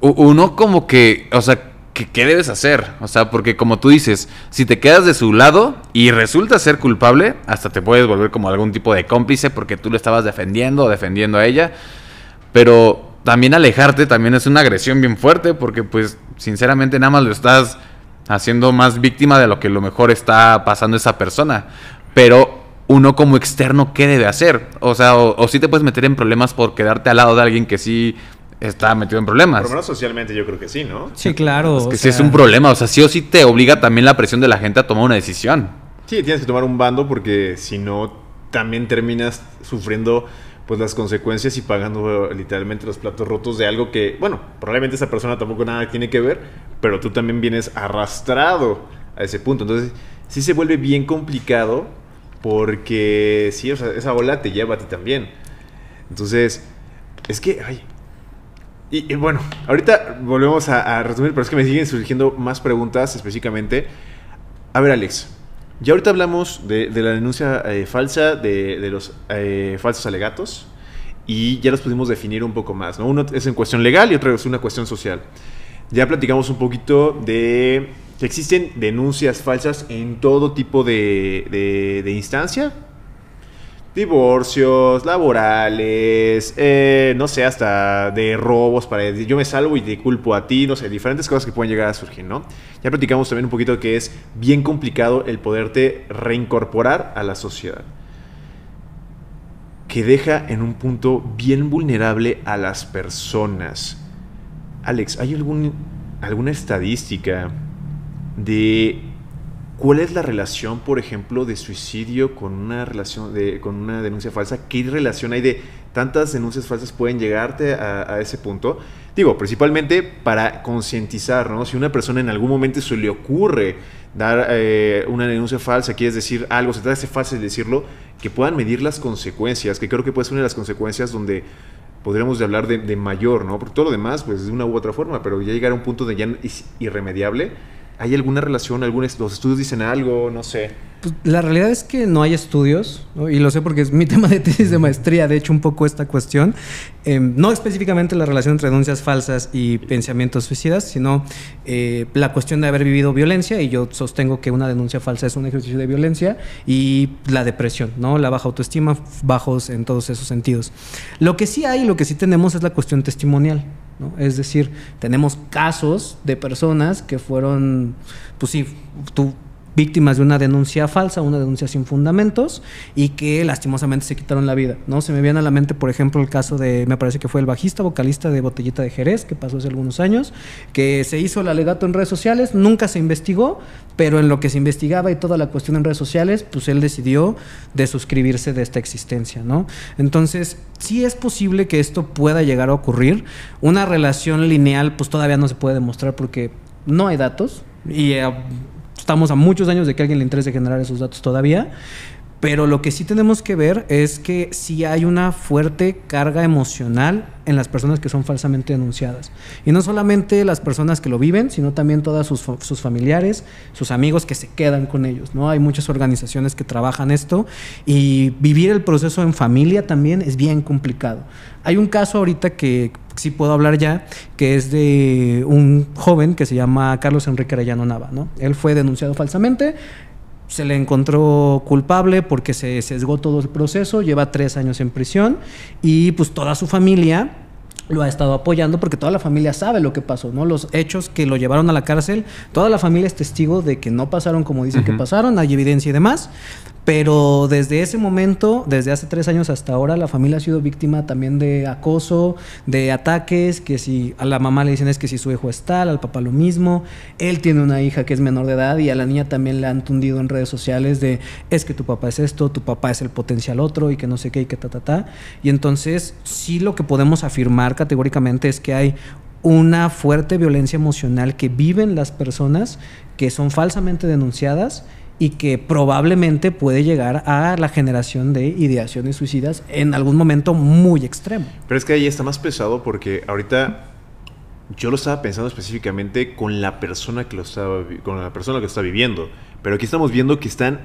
uno como que, o sea, ¿qué, ¿qué debes hacer? O sea, porque como tú dices, si te quedas de su lado y resulta ser culpable, hasta te puedes volver como algún tipo de cómplice porque tú lo estabas defendiendo o defendiendo a ella. Pero también alejarte también es una agresión bien fuerte porque pues sinceramente nada más lo estás haciendo más víctima de lo que lo mejor está pasando esa persona. Pero uno como externo, ¿qué debe hacer? O sea, o, si te puedes meter en problemas por quedarte al lado de alguien que sí está metido en problemas. Por lo menos socialmente yo creo que sí, ¿no? Sí, claro. Es que sí es un problema. O sea, sí o sí te obliga también la presión de la gente a tomar una decisión. Sí, tienes que tomar un bando porque si no, también terminas sufriendo pues las consecuencias y pagando eh, literalmente los platos rotos de algo que, bueno, probablemente esa persona tampoco nada tiene que ver, pero tú también vienes arrastrado a ese punto. Entonces, sí se vuelve bien complicado porque, sí, o sea, esa ola te lleva a ti también. Entonces, es que, ay. Y, bueno, ahorita volvemos a, a resumir, pero es que me siguen surgiendo más preguntas específicamente. A ver, Alex, ya ahorita hablamos de, la denuncia eh, falsa, de, los eh, falsos alegatos, y ya los pudimos definir un poco más. ¿no? Uno es en cuestión legal y otro es una cuestión social. Ya platicamos un poquito de que existen denuncias falsas en todo tipo de, de instancia, divorcios, laborales, eh, no sé, hasta de robos para yo me salvo y te culpo a ti, no sé, diferentes cosas que pueden llegar a surgir, ¿no? Ya platicamos también un poquito que es bien complicado el poderte reincorporar a la sociedad. Que deja en un punto bien vulnerable a las personas. Alex, ¿hay algún, alguna estadística de ¿Cuál es la relación, por ejemplo, de suicidio con una relación de, con una denuncia falsa? ¿Qué relación hay de tantas denuncias falsas pueden llegarte a, ese punto? Digo, principalmente para concientizar, ¿no? Si una persona en algún momento se le ocurre dar eh, una denuncia falsa, quiere decir algo, se trata de hacer fácil decirlo, que puedan medir las consecuencias, que creo que puede ser una de las consecuencias donde podríamos hablar de, mayor, ¿no? Porque todo lo demás, pues de una u otra forma, pero ya llegar a un punto de ya es irremediable ¿Hay alguna relación? Algunos, ¿Los estudios dicen algo? No sé. Pues, la realidad es que no hay estudios, y lo sé porque es mi <laughs> tema de tesis de maestría, de hecho, un poco esta cuestión. Em, no específicamente la relación entre denuncias falsas y pensamientos suicidas, sino eh, la cuestión de haber vivido violencia, y yo sostengo que una denuncia falsa es un ejercicio de violencia, y la depresión, ¿no? la baja autoestima, bajos en todos esos sentidos. Lo que sí hay, lo que sí tenemos es la cuestión testimonial. ¿no? Es decir, tenemos casos de personas que fueron, pues sí, tú víctimas de una denuncia falsa, una denuncia sin fundamentos y que lastimosamente se quitaron la vida, ¿no? Se me viene a la mente, por ejemplo, el caso de, me parece que fue el bajista, vocalista de Botellita de Jerez, que pasó hace algunos años, que se hizo el alegato en redes sociales, nunca se investigó, pero en lo que se investigaba y toda la cuestión en redes sociales, pues él decidió de suscribirse de esta existencia, ¿no? Entonces, sí es posible que esto pueda llegar a ocurrir. Una relación lineal, pues todavía no se puede demostrar porque no hay datos y... Eh, estamos a muchos años de que a alguien le interese generar esos datos todavía. Pero lo que sí tenemos que ver es que sí hay una fuerte carga emocional en las personas que son falsamente denunciadas. Y no solamente las personas que lo viven, sino también todas sus, familiares, sus amigos que se quedan con ellos. ¿no? Hay muchas organizaciones que trabajan esto y vivir el proceso en familia también es bien complicado. Hay un caso ahorita que sí puedo hablar ya, que es de un joven que se llama Carlos Enrique Arellano Nava, ¿no? Él fue denunciado falsamente, se le encontró culpable porque se sesgó todo el proceso, lleva tres años en prisión y pues toda su familia lo ha estado apoyando porque toda la familia sabe lo que pasó, ¿no? Los hechos que lo llevaron a la cárcel, toda la familia es testigo de que no pasaron como dicen que pasaron, hay evidencia y demás, pero desde ese momento, desde hace tres años hasta ahora, la familia ha sido víctima también de acoso, de ataques, que si a la mamá le dicen es que si su hijo es tal, al papá lo mismo, él tiene una hija que es menor de edad y a la niña también la han tundido en redes sociales de es que tu papá es esto, tu papá es el potencial otro y que no sé qué y que ta, ta, ta. Y entonces sí lo que podemos afirmar categóricamente es que hay una fuerte violencia emocional que viven las personas que son falsamente denunciadas y que probablemente puede llegar a la generación de ideaciones suicidas en algún momento muy extremo. Pero es que ahí está más pesado porque ahorita yo lo estaba pensando específicamente con la persona que lo estaba con la persona que está viviendo, pero aquí estamos viendo que están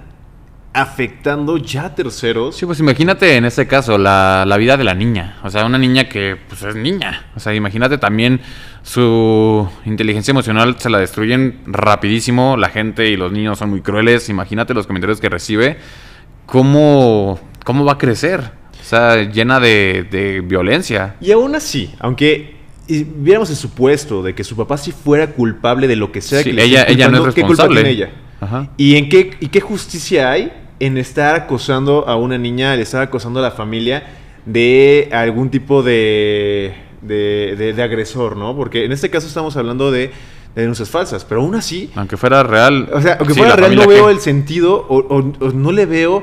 afectando ya a terceros. Sí, pues imagínate en ese caso la, vida de la niña. O sea, una niña que pues, es niña. O sea, imagínate también su inteligencia emocional se la destruyen rapidísimo. La gente y los niños son muy crueles. Imagínate los comentarios que recibe. ¿Cómo, cómo va a crecer? O sea, llena de, violencia. Y aún así, aunque viéramos el supuesto de que su papá sí fuera culpable de lo que sea que le ella, ella no es responsable. ella? ¿Y en qué, y qué justicia hay en estar acosando a una niña, le estar acosando a la familia de algún tipo de, de, agresor, ¿no? Porque en este caso estamos hablando de denuncias falsas, pero aún así... Aunque fuera real... O sea, aunque fuera real no veo el sentido o, no le veo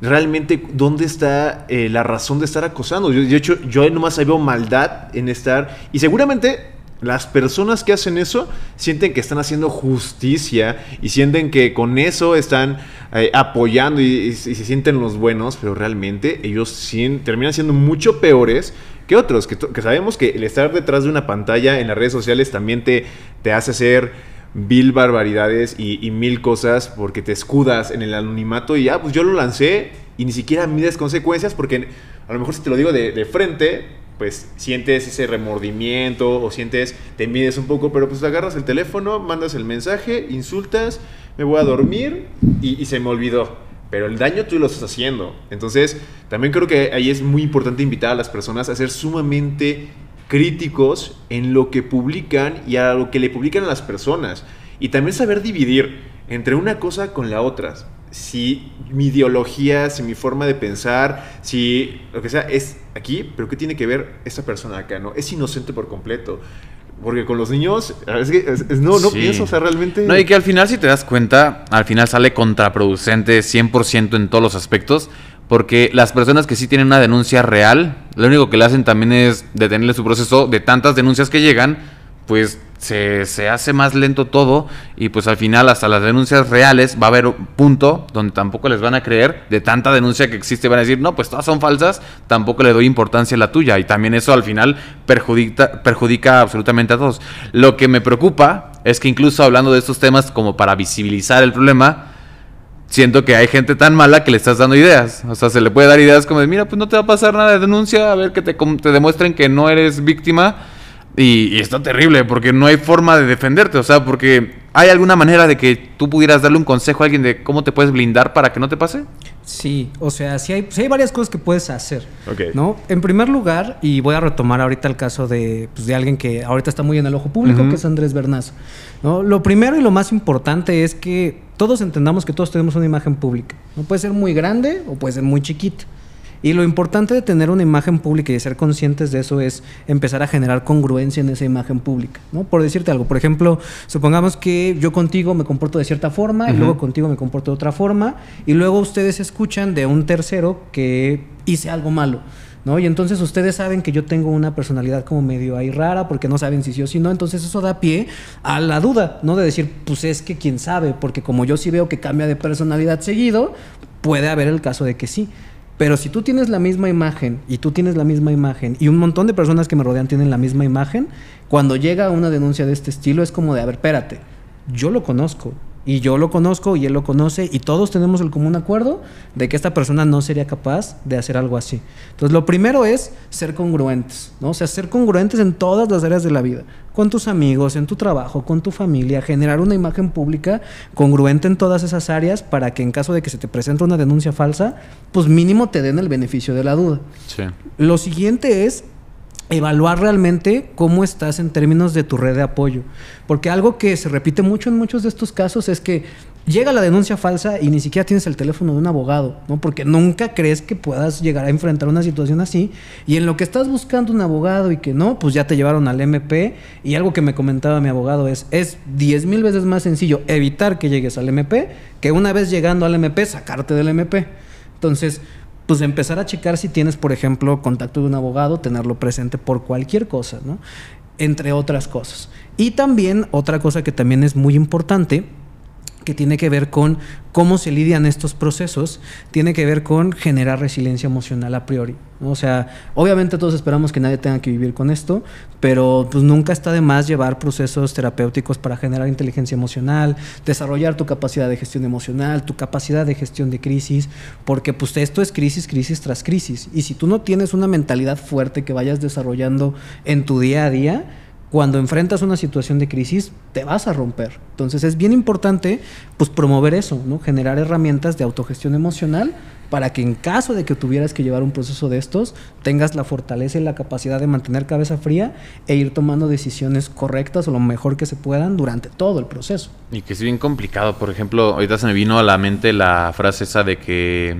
realmente dónde está eh, la razón de estar acosando. Yo, de hecho, yo nomás veo maldad en estar... Y seguramente las personas que hacen eso sienten que están haciendo justicia y sienten que con eso están eh, apoyando y, se sienten los buenos, pero realmente ellos terminan siendo mucho peores que otros, que, sabemos que el estar detrás de una pantalla en las redes sociales también te, te hace hacer mil barbaridades y, mil cosas porque te escudas en el anonimato y ya, ah, pues yo lo lancé y ni siquiera mides consecuencias porque a lo mejor si te lo digo de frente, pues sientes ese remordimiento o sientes, te mides un poco, pero pues agarras el teléfono, mandas el mensaje, insultas, me voy a dormir y, y se me olvidó pero el daño tú lo estás haciendo. Entonces, también creo que ahí es muy importante invitar a las personas a ser sumamente críticos en lo que publican y a lo que le publican a las personas. Y también saber dividir entre una cosa con la otra si mi ideología, si mi forma de pensar, si lo que sea es aquí, pero ¿qué tiene que ver esta persona acá? ¿no? Es inocente por completo. Porque con los niños, no, no pienso, o sea, realmente... No, y que al final, si te das cuenta, al final sale contraproducente 100% en todos los aspectos, porque las personas que sí tienen una denuncia real, lo único que le hacen también es detenerle su proceso de tantas denuncias que llegan, pues se, hace más lento todo y pues al final hasta las denuncias reales va a haber un punto donde tampoco les van a creer de tanta denuncia que existe, van a decir, no, pues todas son falsas, tampoco le doy importancia a la tuya y también eso al final perjudica, perjudica absolutamente a todos. Lo que me preocupa es que incluso hablando de estos temas como para visibilizar el problema, siento que hay gente tan mala que le estás dando ideas. O sea, se le puede dar ideas como mira, pues no te va a pasar nada de denuncia, a ver que te demuestren que no eres víctima y, está terrible porque no hay forma de defenderte, o sea, porque ¿hay alguna manera de que tú pudieras darle un consejo a alguien de cómo te puedes blindar para que no te pase? Sí, o sea, sí hay, hay varias cosas que puedes hacer, ¿no? En primer lugar, y voy a retomar ahorita el caso de, pues, de alguien que ahorita está muy en el ojo público, que es Andrés Bernazo, ¿no? Lo primero y lo más importante es que todos entendamos que todos tenemos una imagen pública, ¿no? Puede ser muy grande o puede ser muy chiquita. Y lo importante de tener una imagen pública y de ser conscientes de eso es empezar a generar congruencia en esa imagen pública, ¿no? Por decirte algo, por ejemplo, supongamos que yo contigo me comporto de cierta forma y luego contigo me comporto de otra forma y luego ustedes escuchan de un tercero que hice algo malo. ¿No? Y entonces ustedes saben que yo tengo una personalidad como medio ahí rara porque no saben si sí o si no, entonces eso da pie a la duda, ¿no? De decir, pues es que quién sabe, porque como yo sí veo que cambia de personalidad seguido, puede haber el caso de que sí. Pero si tú tienes la misma imagen y tú tienes la misma imagen y un montón de personas que me rodean tienen la misma imagen, cuando llega una denuncia de este estilo es como de, a ver, espérate, yo lo conozco, y yo lo conozco y él lo conoce y todos tenemos el común acuerdo de que esta persona no sería capaz de hacer algo así. Entonces, lo primero es ser congruentes, ¿no? O sea, ser congruentes en todas las áreas de la vida, con tus amigos, en tu trabajo, con tu familia, generar una imagen pública congruente en todas esas áreas para que en caso de que se te presente una denuncia falsa, pues mínimo te den el beneficio de la duda. Sí. Lo siguiente es evaluar realmente cómo estás en términos de tu red de apoyo. Porque algo que se repite mucho en muchos de estos casos es que llega la denuncia falsa y ni siquiera tienes el teléfono de un abogado, ¿no? Porque nunca crees que puedas llegar a enfrentar una situación así. Y en lo que estás buscando un abogado y que no, pues ya te llevaron al MP. Y algo que me comentaba mi abogado es, es 10 mil veces más sencillo evitar que llegues al MP que una vez llegando al MP sacarte del MP. Entonces, pues empezar a checar si tienes, por ejemplo, contacto de un abogado, tenerlo presente por cualquier cosa, ¿no? Entre otras cosas. Y también otra cosa que también es muy importante que tiene que ver con cómo se lidian estos procesos, tiene que ver con generar resiliencia emocional a priori. O sea, obviamente todos esperamos que nadie tenga que vivir con esto, pero pues nunca está de más llevar procesos terapéuticos para generar inteligencia emocional, desarrollar tu capacidad de gestión emocional, tu capacidad de gestión de crisis, porque pues esto es crisis, crisis tras crisis. Y si tú no tienes una mentalidad fuerte que vayas desarrollando en tu día a día, cuando enfrentas una situación de crisis, te vas a romper. Entonces es bien importante pues promover eso, ¿no? Generar herramientas de autogestión emocional para que en caso de que tuvieras que llevar un proceso de estos, tengas la fortaleza y la capacidad de mantener cabeza fría e ir tomando decisiones correctas o lo mejor que se puedan durante todo el proceso. Y que es bien complicado, por ejemplo, ahorita se me vino a la mente la frase esa de que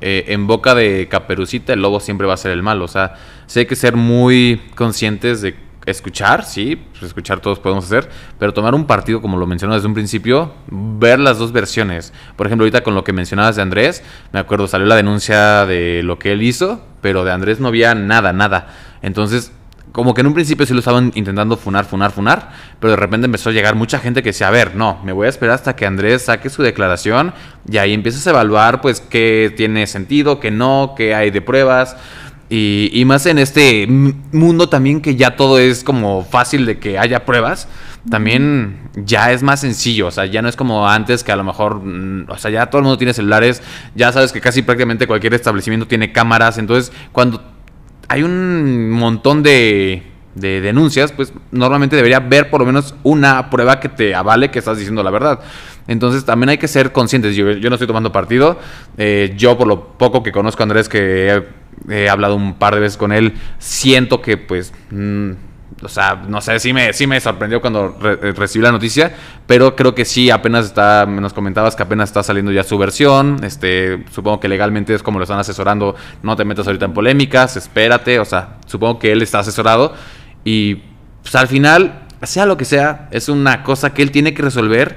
eh, en boca de caperucita el lobo siempre va a ser el malo, o sea, sí hay que ser muy conscientes de escuchar, sí, pues, escuchar todos podemos hacer, pero tomar un partido, como lo mencionó desde un principio, ver las dos versiones. Por ejemplo, ahorita con lo que mencionabas de Andrés, me acuerdo, salió la denuncia de lo que él hizo, pero de Andrés no había nada, nada. Entonces, como que en un principio sí lo estaban intentando funar, funar, funar, pero de repente empezó a llegar mucha gente que decía, a ver, no, me voy a esperar hasta que Andrés saque su declaración y ahí empiezas a evaluar, pues, qué tiene sentido, qué no, qué hay de pruebas. Y, más en este mundo también que ya todo es como fácil de que haya pruebas, también ya es más sencillo, o sea, ya no es como antes que a lo mejor, mm, o sea, ya todo el mundo tiene celulares, ya sabes que casi prácticamente cualquier establecimiento tiene cámaras, entonces cuando hay un montón de, de denuncias, pues normalmente debería haber por lo menos una prueba que te avale que estás diciendo la verdad. Entonces también hay que ser conscientes. Yo, no estoy tomando partido. Eh, yo por lo poco que conozco a Andrés, que he hablado un par de veces con él, siento que pues... Mm, o sea, no sé, si me, me sorprendió cuando eh, recibí la noticia, pero creo que sí, apenas está, nos comentabas que apenas está saliendo ya su versión, este, supongo que legalmente es como lo están asesorando, no te metas ahorita en polémicas, espérate, o sea, supongo que él está asesorado y pues, al final, sea lo que sea, es una cosa que él tiene que resolver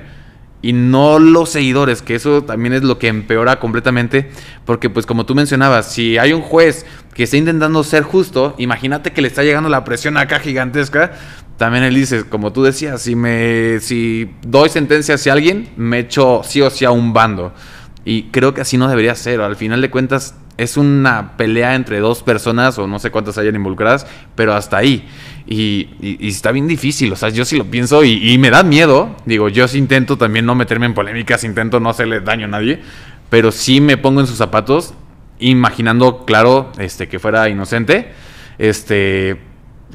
y no los seguidores, que eso también es lo que empeora completamente, porque pues como tú mencionabas, si hay un juez que está intentando ser justo, imagínate que le está llegando la presión acá gigantesca, también él dice, como tú decías, si me si doy sentencia hacia alguien, me echo sí o sí a un bando. Y creo que así no debería ser, al final de cuentas es una pelea entre dos personas o no sé cuántas hayan involucradas, pero hasta ahí. Y, está bien difícil, o sea, yo sí lo pienso y, me da miedo. Digo, yo sí intento también no meterme en polémicas, intento no hacerle daño a nadie, pero sí me pongo en sus zapatos, imaginando, claro, este, que fuera inocente. Este,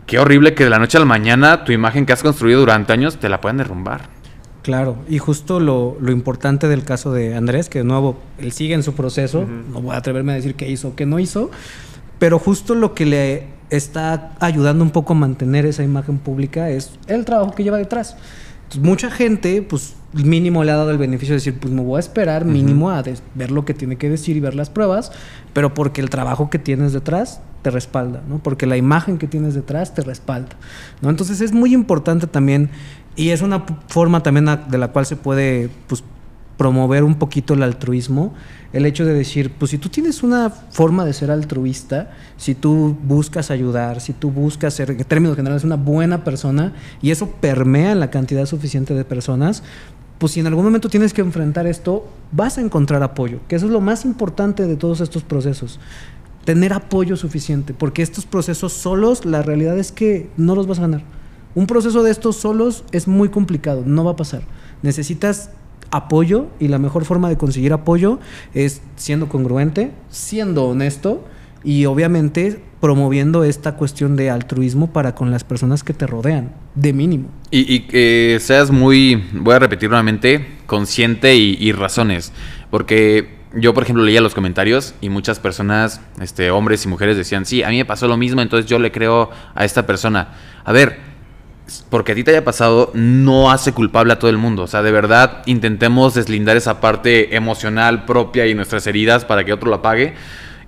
qué horrible que de la noche a la mañana tu imagen que has construido durante años te la puedan derrumbar. Claro, y justo lo, importante del caso de Andrés, que de nuevo, él sigue en su proceso, no voy a atreverme a decir qué hizo, o qué no hizo, pero justo lo que le está ayudando un poco a mantener esa imagen pública es el trabajo que lleva detrás. mucha gente, pues mínimo le ha dado el beneficio de decir, pues me voy a esperar mínimo a ver lo que tiene que decir y ver las pruebas, pero porque el trabajo que tienes detrás te respalda, ¿no? Porque la imagen que tienes detrás te respalda, ¿no? Entonces es muy importante también y es una forma también de la cual se puede pues, promover un poquito el altruismo, el hecho de decir, pues si tú tienes una forma de ser altruista, si tú buscas ayudar, si tú buscas ser, en términos generales, una buena persona, y eso permea la cantidad suficiente de personas, pues si en algún momento tienes que enfrentar esto, vas a encontrar apoyo, que eso es lo más importante de todos estos procesos tener apoyo suficiente, porque estos procesos solos, la realidad es que no los vas a ganar. Un proceso de estos solos es muy complicado, no va a pasar. Necesitas apoyo y la mejor forma de conseguir apoyo es siendo congruente, siendo honesto y obviamente promoviendo esta cuestión de altruismo para con las personas que te rodean, de mínimo. Y, que seas muy, voy a repetir nuevamente, consciente y, razones, porque yo, por ejemplo, leía los comentarios y muchas personas, este, hombres y mujeres, decían, sí, a mí me pasó lo mismo, entonces yo le creo a esta persona. A ver, porque a ti te haya pasado, no hace culpable a todo el mundo. O sea, de verdad, intentemos deslindar esa parte emocional propia y nuestras heridas para que otro la pague.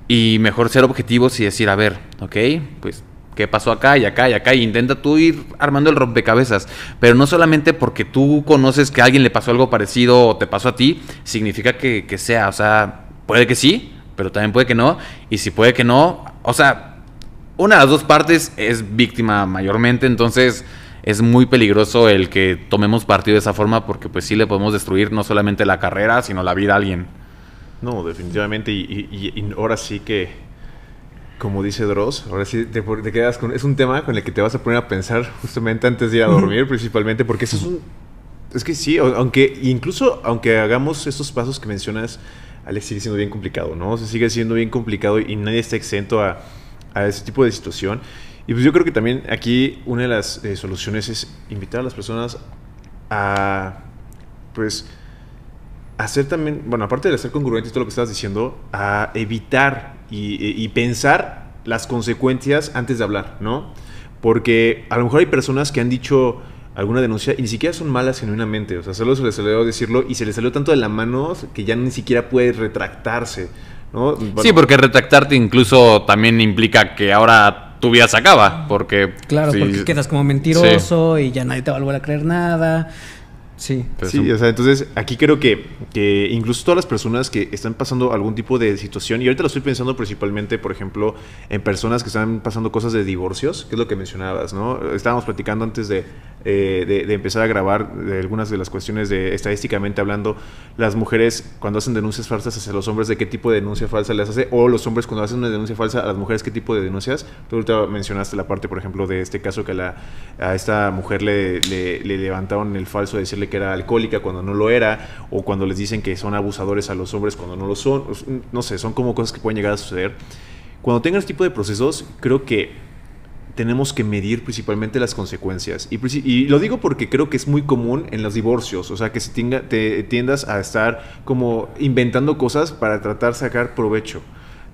Y mejor ser objetivos y decir, a ver, ok, pues, ¿qué pasó acá y acá y acá? intenta tú ir armando el rompecabezas. Pero no solamente porque tú conoces que a alguien le pasó algo parecido o te pasó a ti, significa que, que sea. O sea, puede que sí, pero también puede que no. Y si puede que no, o sea, una de las dos partes es víctima mayormente, entonces es muy peligroso el que tomemos partido de esa forma porque pues sí le podemos destruir no solamente la carrera, sino la vida a alguien. No, definitivamente. Y, ahora sí que, como dice Dross, ahora sí te, quedas con... Es un tema con el que te vas a poner a pensar justamente antes de ir a dormir principalmente porque eso es un... Es que sí, aunque incluso aunque hagamos estos pasos que mencionas, Alex sigue siendo bien complicado, ¿no? Se sigue siendo bien complicado y nadie está exento a, a ese tipo de situación. Y pues yo creo que también aquí una de las eh, soluciones es invitar a las personas a, pues, hacer también, bueno, aparte de ser congruente todo lo que estabas diciendo, a evitar eh, y, pensar las consecuencias antes de hablar, ¿no? Porque a lo mejor hay personas que han dicho alguna denuncia y ni siquiera son malas genuinamente, o sea, solo se les salió decirlo y se les salió tanto de la mano que ya ni siquiera puede retractarse, ¿no? sí, porque retractarte incluso también implica que ahora tu vida se acaba, porque... Claro, porque quedas como mentiroso y ya nadie te va a volver a creer nada, Sí. entonces aquí creo que, que, incluso todas las personas que están pasando algún tipo de situación, y ahorita lo estoy pensando principalmente, por ejemplo, en personas que están pasando cosas de divorcios, que es lo que mencionabas, ¿no? Estábamos platicando antes eh, de, empezar a grabar de algunas de las cuestiones de estadísticamente hablando, las mujeres cuando hacen denuncias falsas hacia los hombres, ¿de qué tipo de denuncia falsa les hace? O los hombres cuando hacen una denuncia falsa a las mujeres, ¿qué tipo de denuncias? Tú ahorita mencionaste la parte, por ejemplo, de este caso que la, a esta mujer le, le, levantaron el falso de decirle que era alcohólica cuando no lo era, o cuando les dicen que son abusadores a los hombres cuando no lo son, no sé, son como cosas que pueden llegar a suceder. Cuando tengan este tipo de procesos, creo que tenemos que medir principalmente las consecuencias. Y, lo digo porque creo que es muy común en los divorcios, o sea, que se te tiendas a estar como inventando cosas para tratar de sacar provecho.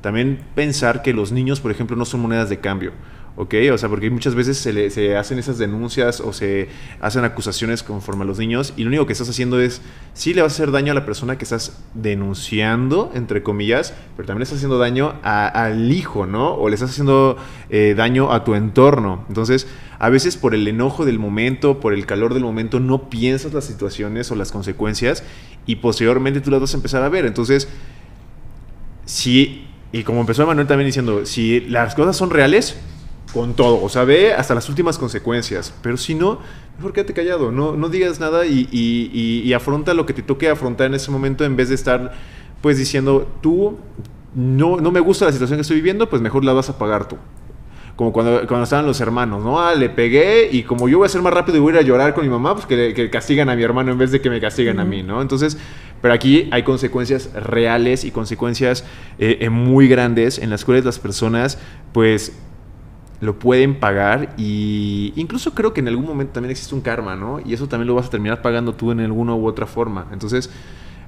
También pensar que los niños, por ejemplo, no son monedas de cambio. ¿ok? O sea, porque muchas veces se, le, hacen esas denuncias o se hacen acusaciones conforme a los niños y lo único que estás haciendo es, sí le vas a hacer daño a la persona que estás denunciando, entre comillas, pero también le estás haciendo daño al hijo, ¿no? O le estás haciendo eh, daño a tu entorno. Entonces, a veces por el enojo del momento, por el calor del momento, no piensas las situaciones o las consecuencias y posteriormente tú las vas a empezar a ver. Entonces, si... Y como empezó Manuel también diciendo, si las cosas son reales, con todo. O sea, ve hasta las últimas consecuencias. Pero si no, mejor quédate callado. No, no digas nada y, afronta lo que te toque afrontar en ese momento en vez de estar pues diciendo tú no, no me gusta la situación que estoy viviendo, pues mejor la vas a pagar tú. Como cuando, cuando estaban los hermanos, ¿no? Ah, le pegué y como yo voy a ser más rápido y voy a ir a llorar con mi mamá, pues que, que castigan a mi hermano en vez de que me castigan a mí, ¿no? Entonces, pero aquí hay consecuencias reales y consecuencias eh, eh, muy grandes en las cuales las personas, pues, lo pueden pagar y incluso creo que en algún momento también existe un karma, ¿no? Y eso también lo vas a terminar pagando tú en alguna u otra forma. Entonces,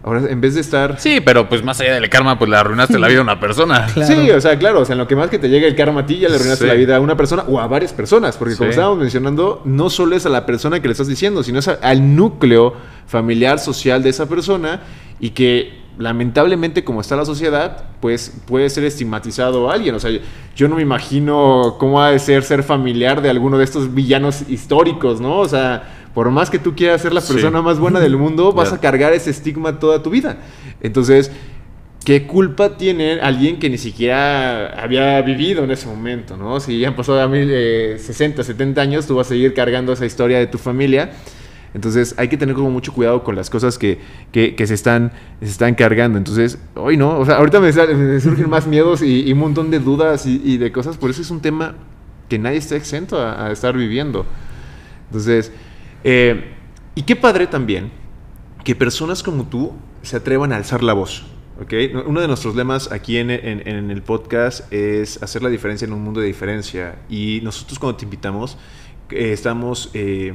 ahora en vez de estar... Sí, pero pues más allá del karma, pues le arruinaste la vida a una persona. <laughs> Sí, o sea, claro, o sea, en lo que más que te llega el karma a ti, ya le arruinaste la vida a una persona o a varias personas, porque como estábamos mencionando, no solo es a la persona que le estás diciendo, sino es al núcleo familiar, social de esa persona y que lamentablemente como está la sociedad, pues puede ser estigmatizado alguien. O sea, yo no me imagino cómo ha de ser ser familiar de alguno de estos villanos históricos, ¿no? O sea, por más que tú quieras ser la persona más buena del mundo, <laughs> vas a cargar ese estigma toda tu vida. Entonces, ¿qué culpa tiene alguien que ni siquiera había vivido en ese momento, ¿no? Si ya han pasado a 60, 70 eh, años, tú vas a seguir cargando esa historia de tu familia. Entonces hay que tener como mucho cuidado con las cosas que, se, están, se están cargando. Entonces, hoy no, o sea, ahorita me, surgen más miedos y, un montón de dudas y, de cosas. Por eso es un tema que nadie está exento a, estar viviendo. Entonces, eh, y qué padre también que personas como tú se atrevan a alzar la voz. Okay. Uno de nuestros lemas aquí en, el podcast es hacer la diferencia en un mundo de diferencia. Y nosotros cuando te invitamos, eh, estamos eh,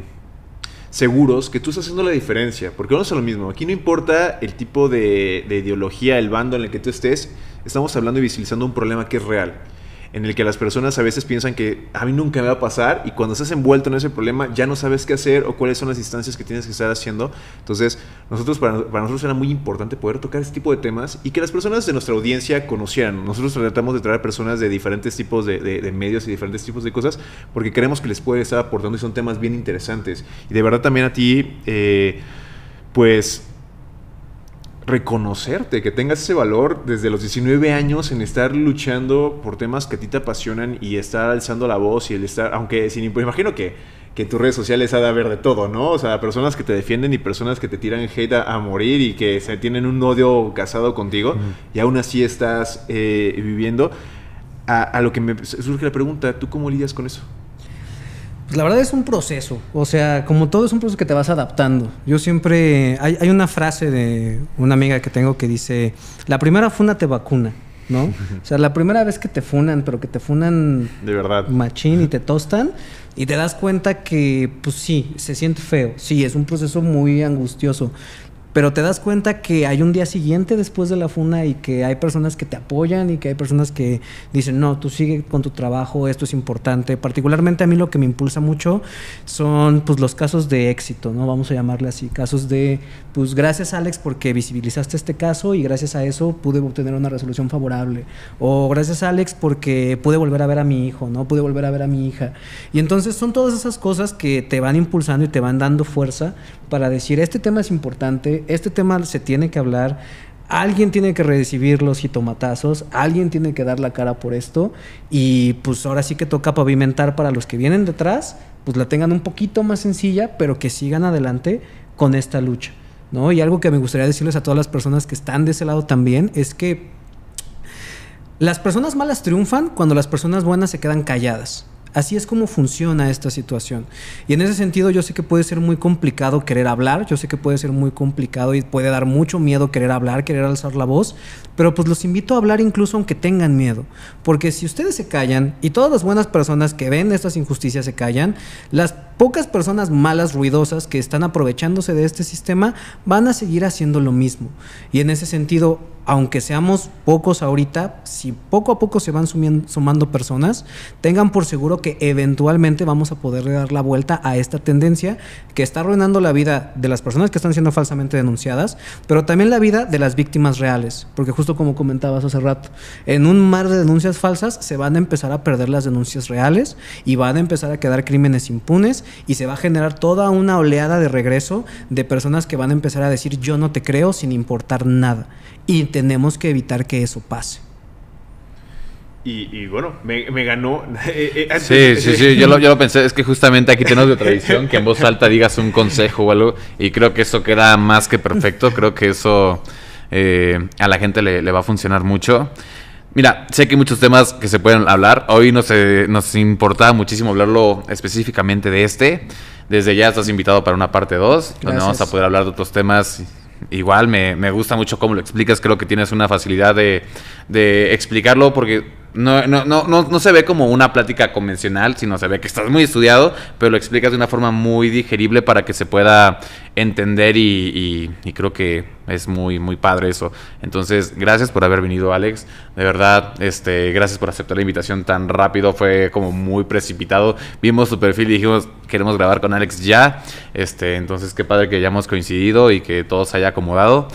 seguros que tú estás haciendo la diferencia, porque no es lo mismo. Aquí no importa el tipo de, de ideología, el bando en el que tú estés, estamos hablando y visibilizando un problema que es real en el que las personas a veces piensan que a mí nunca me va a pasar y cuando estás envuelto en ese problema ya no sabes qué hacer o cuáles son las instancias que tienes que estar haciendo. Entonces, nosotros para, nosotros era muy importante poder tocar este tipo de temas y que las personas de nuestra audiencia conocieran. Nosotros tratamos de traer personas de diferentes tipos de, medios y diferentes tipos de cosas porque creemos que les puede estar aportando y son temas bien interesantes. Y de verdad también a ti, eh, pues reconocerte, que tengas ese valor desde los 19 años en estar luchando por temas que a ti te apasionan y estar alzando la voz y el estar, aunque sin pues imagino que, que en tus redes sociales ha de haber de todo, ¿no? O sea, personas que te defienden y personas que te tiran hate a, morir y que se tienen un odio casado contigo y aún así estás eh, viviendo. A, lo que me surge la pregunta, ¿tú cómo lidias con eso? Pues, la verdad es un proceso, o sea, como todo es un proceso que te vas adaptando. Yo siempre, hay, una frase de una amiga que tengo que dice, la primera funa te vacuna. ¿no? <laughs> O sea, la primera vez que te funan, pero que te funan machín y <laughs> te tostan y te das cuenta que pues sí, se siente feo. Sí, es un proceso muy angustioso, pero te das cuenta que hay un día siguiente después de la funa y que hay personas que te apoyan y que hay personas que dicen, no, tú sigue con tu trabajo, esto es importante. Particularmente a mí lo que me impulsa mucho son pues los casos de éxito, ¿no? Vamos a llamarle así, casos de, pues gracias Alex porque visibilizaste este caso y gracias a eso pude obtener una resolución favorable. O gracias Alex porque pude volver a ver a mi hijo, ¿no? Pude volver a ver a mi hija. Y entonces son todas esas cosas que te van impulsando y te van dando fuerza para decir, este tema es importante este tema se tiene que hablar, alguien tiene que recibir los jitomatazos, alguien tiene que dar la cara por esto y pues ahora sí que toca pavimentar para los que vienen detrás, pues la tengan un poquito más sencilla, pero que sigan adelante con esta lucha. ¿No? Y algo que me gustaría decirles a todas las personas que están de ese lado también es que las personas malas triunfan cuando las personas buenas se quedan calladas. Así es como funciona esta situación. Y en ese sentido yo sé que puede ser muy complicado querer hablar, yo sé que puede ser muy complicado y puede dar mucho miedo querer hablar, querer alzar la voz, pero pues los invito a hablar incluso aunque tengan miedo, porque si ustedes se callan y todas las buenas personas que ven estas injusticias se callan, las pocas personas malas, ruidosas, que están aprovechándose de este sistema, van a seguir haciendo lo mismo. Y en ese sentido, aunque seamos pocos ahorita, si poco a poco se van sumando personas, tengan por seguro que eventualmente vamos a poder dar la vuelta a esta tendencia que está arruinando la vida de las personas que están siendo falsamente denunciadas, pero también la vida de las víctimas reales, porque justo como comentabas hace rato, en un mar de denuncias falsas se van a empezar a perder las denuncias reales y van a empezar a quedar crímenes impunes y se va a generar toda una oleada de regreso de personas que van a empezar a decir yo no te creo sin importar nada. Y tenemos que evitar que eso pase. Y, bueno, me, ganó. <laughs> Eh, eh, sí, sí, sí, yo lo, pensé. Es que justamente aquí tenemos de tradición que en voz alta digas un consejo o algo. Y creo que eso queda más que perfecto. Creo que eso eh, a la gente le, le va a funcionar mucho. Mira, sé que hay muchos temas que se pueden hablar. Hoy nos, eh, nos importaba muchísimo hablarlo específicamente de este. Desde ya estás invitado para una parte 2, donde vamos a poder hablar de otros temas. Igual me, me, gusta mucho cómo lo explicas, creo que tienes una facilidad de, de explicarlo porque no, no, no, no, no, se ve como una plática convencional, sino se ve que estás muy estudiado, pero lo explicas de una forma muy digerible para que se pueda entender y, y, creo que es muy, muy padre eso. Entonces, gracias por haber venido, Alex. De verdad, este, gracias por aceptar la invitación tan rápido. Fue como muy precipitado. Vimos su perfil y dijimos, queremos grabar con Alex ya. Este, entonces, qué padre que hayamos coincidido y que todo se haya acomodado.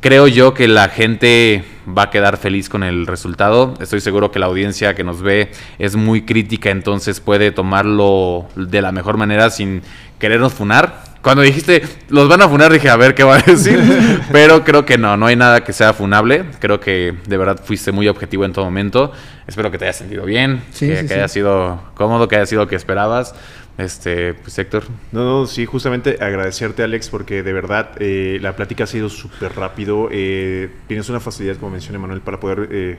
Creo yo que la gente va a quedar feliz con el resultado. Estoy seguro que la audiencia que nos ve es muy crítica, entonces puede tomarlo de la mejor manera sin querernos funar. Cuando dijiste, los van a funar, dije, a ver qué va a decir. <laughs> Pero creo que no, no hay nada que sea funable. Creo que de verdad fuiste muy objetivo en todo momento. Espero que te hayas sentido bien, que, haya sido cómodo, que haya sido lo que esperabas. Este, pues Héctor. No, no, sí, justamente agradecerte, Alex, porque de verdad eh, la plática ha sido súper rápido. Eh, tienes una facilidad, como mencioné Manuel, para poder eh,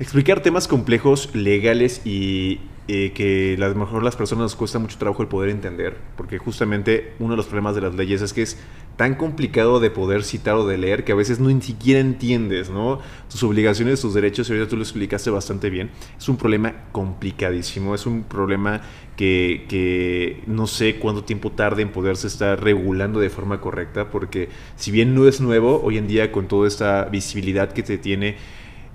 explicar temas complejos, legales y eh, que a lo mejor las personas nos cuesta mucho trabajo el poder entender, porque justamente uno de los problemas de las leyes es que es tan complicado de poder citar o de leer que a veces no ni siquiera entiendes, ¿no? Tus obligaciones, tus derechos, y ahorita tú lo explicaste bastante bien. Es un problema complicadísimo, es un problema que, que no sé cuánto tiempo tarde en poderse estar regulando de forma correcta, porque si bien no es nuevo, hoy en día con toda esta visibilidad que te tiene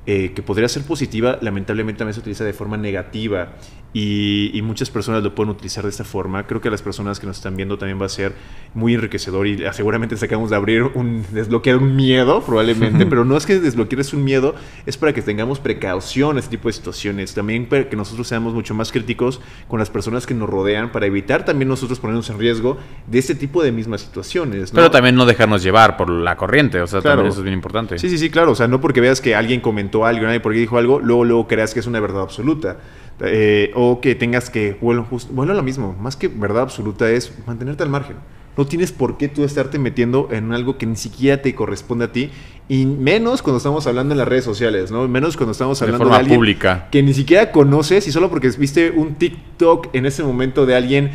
eh, que podría ser positiva, lamentablemente también se utiliza de forma negativa y, muchas personas lo pueden utilizar de esta forma. Creo que a las personas que nos están viendo también va a ser muy enriquecedor y seguramente sacamos de abrir un, desbloquear un miedo probablemente, pero no es que desbloquees un miedo, es para que tengamos precaución a este tipo de situaciones, también para que nosotros seamos mucho más críticos con las personas que nos rodean para evitar también nosotros ponernos en riesgo de este tipo de mismas situaciones. Pero también no dejarnos llevar por la corriente, o sea, también eso es bien importante. Sí, sí, sí, claro, o sea, no porque veas que alguien comentó algo, nadie porque dijo algo, luego, luego creas que es una verdad absoluta. Eh, o que tengas que, bueno, justo bueno, lo mismo, más que verdad absoluta es mantenerte al margen. No tienes por qué tú estarte metiendo en algo que ni siquiera te corresponde a ti, y menos cuando estamos hablando en las redes sociales, ¿no? Menos cuando estamos hablando de, forma pública. que ni siquiera conoces y solo porque viste un TikTok en ese momento de alguien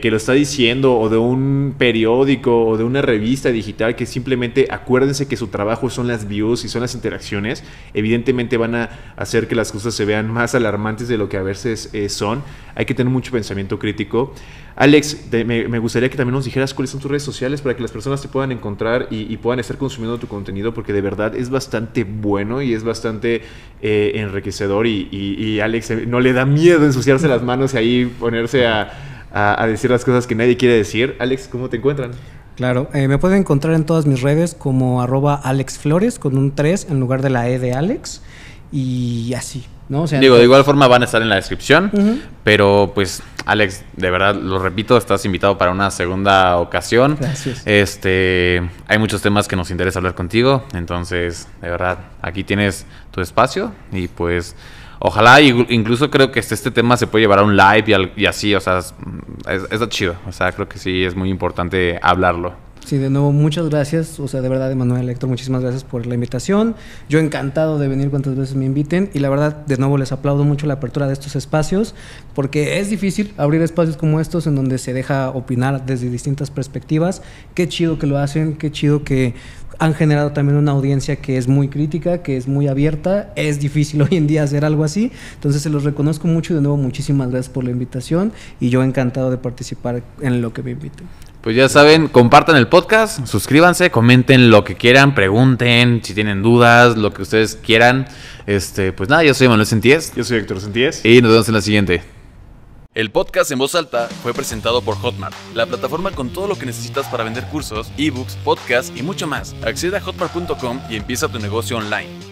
que, lo está diciendo, o de un periódico, o de una revista digital, que simplemente acuérdense que su trabajo son las views y son las interacciones, evidentemente van a hacer que las cosas se vean más alarmantes de lo que a veces eh, son. Hay que tener mucho pensamiento crítico. Alex, me, gustaría que también nos dijeras cuáles son tus redes sociales para que las personas te puedan encontrar y, puedan estar consumiendo tu contenido, porque de verdad es bastante bueno y es bastante eh, enriquecedor. Y, Alex eh, no le da miedo ensuciarse las manos y ahí ponerse a, decir las cosas que nadie quiere decir. Alex, ¿cómo te encuentran? Claro, eh, me pueden encontrar en todas mis redes como arroba Alex Flores con un 3 en lugar de la E de Alex y así. Digo, de igual forma van a estar en la descripción, pero pues Alex, de verdad, lo repito, estás invitado para una segunda ocasión. Este, hay muchos temas que nos interesa hablar contigo, entonces, de verdad, aquí tienes tu espacio y pues ojalá, incluso creo que este, este tema se puede llevar a un live y, así, o sea, es, está chido, o sea, creo que sí es muy importante hablarlo. Sí, de nuevo, muchas gracias. O sea, de verdad, Emanuel, Héctor, muchísimas gracias por la invitación. Yo encantado de venir cuantas veces me inviten. Y la verdad, de nuevo, les aplaudo mucho la apertura de estos espacios, porque es difícil abrir espacios como estos en donde se deja opinar desde distintas perspectivas. Qué chido que lo hacen, qué chido que han generado también una audiencia que es muy crítica, que es muy abierta. Es difícil <laughs> hoy en día hacer algo así. Entonces se los reconozco mucho de nuevo muchísimas gracias por la invitación y yo encantado de participar en lo que me inviten. Pues ya saben, compartan el podcast, suscríbanse, comenten lo que quieran, pregunten, si tienen dudas, lo que ustedes quieran. Este, pues nada, yo soy Manuel Sentíes. Yo soy Héctor Sentíes. Y nos vemos en la siguiente. El podcast en voz alta fue presentado por Hotmart, la plataforma con todo lo que necesitas para vender cursos, ebooks, podcasts y mucho más. Accede a hotmart.com y empieza tu negocio online.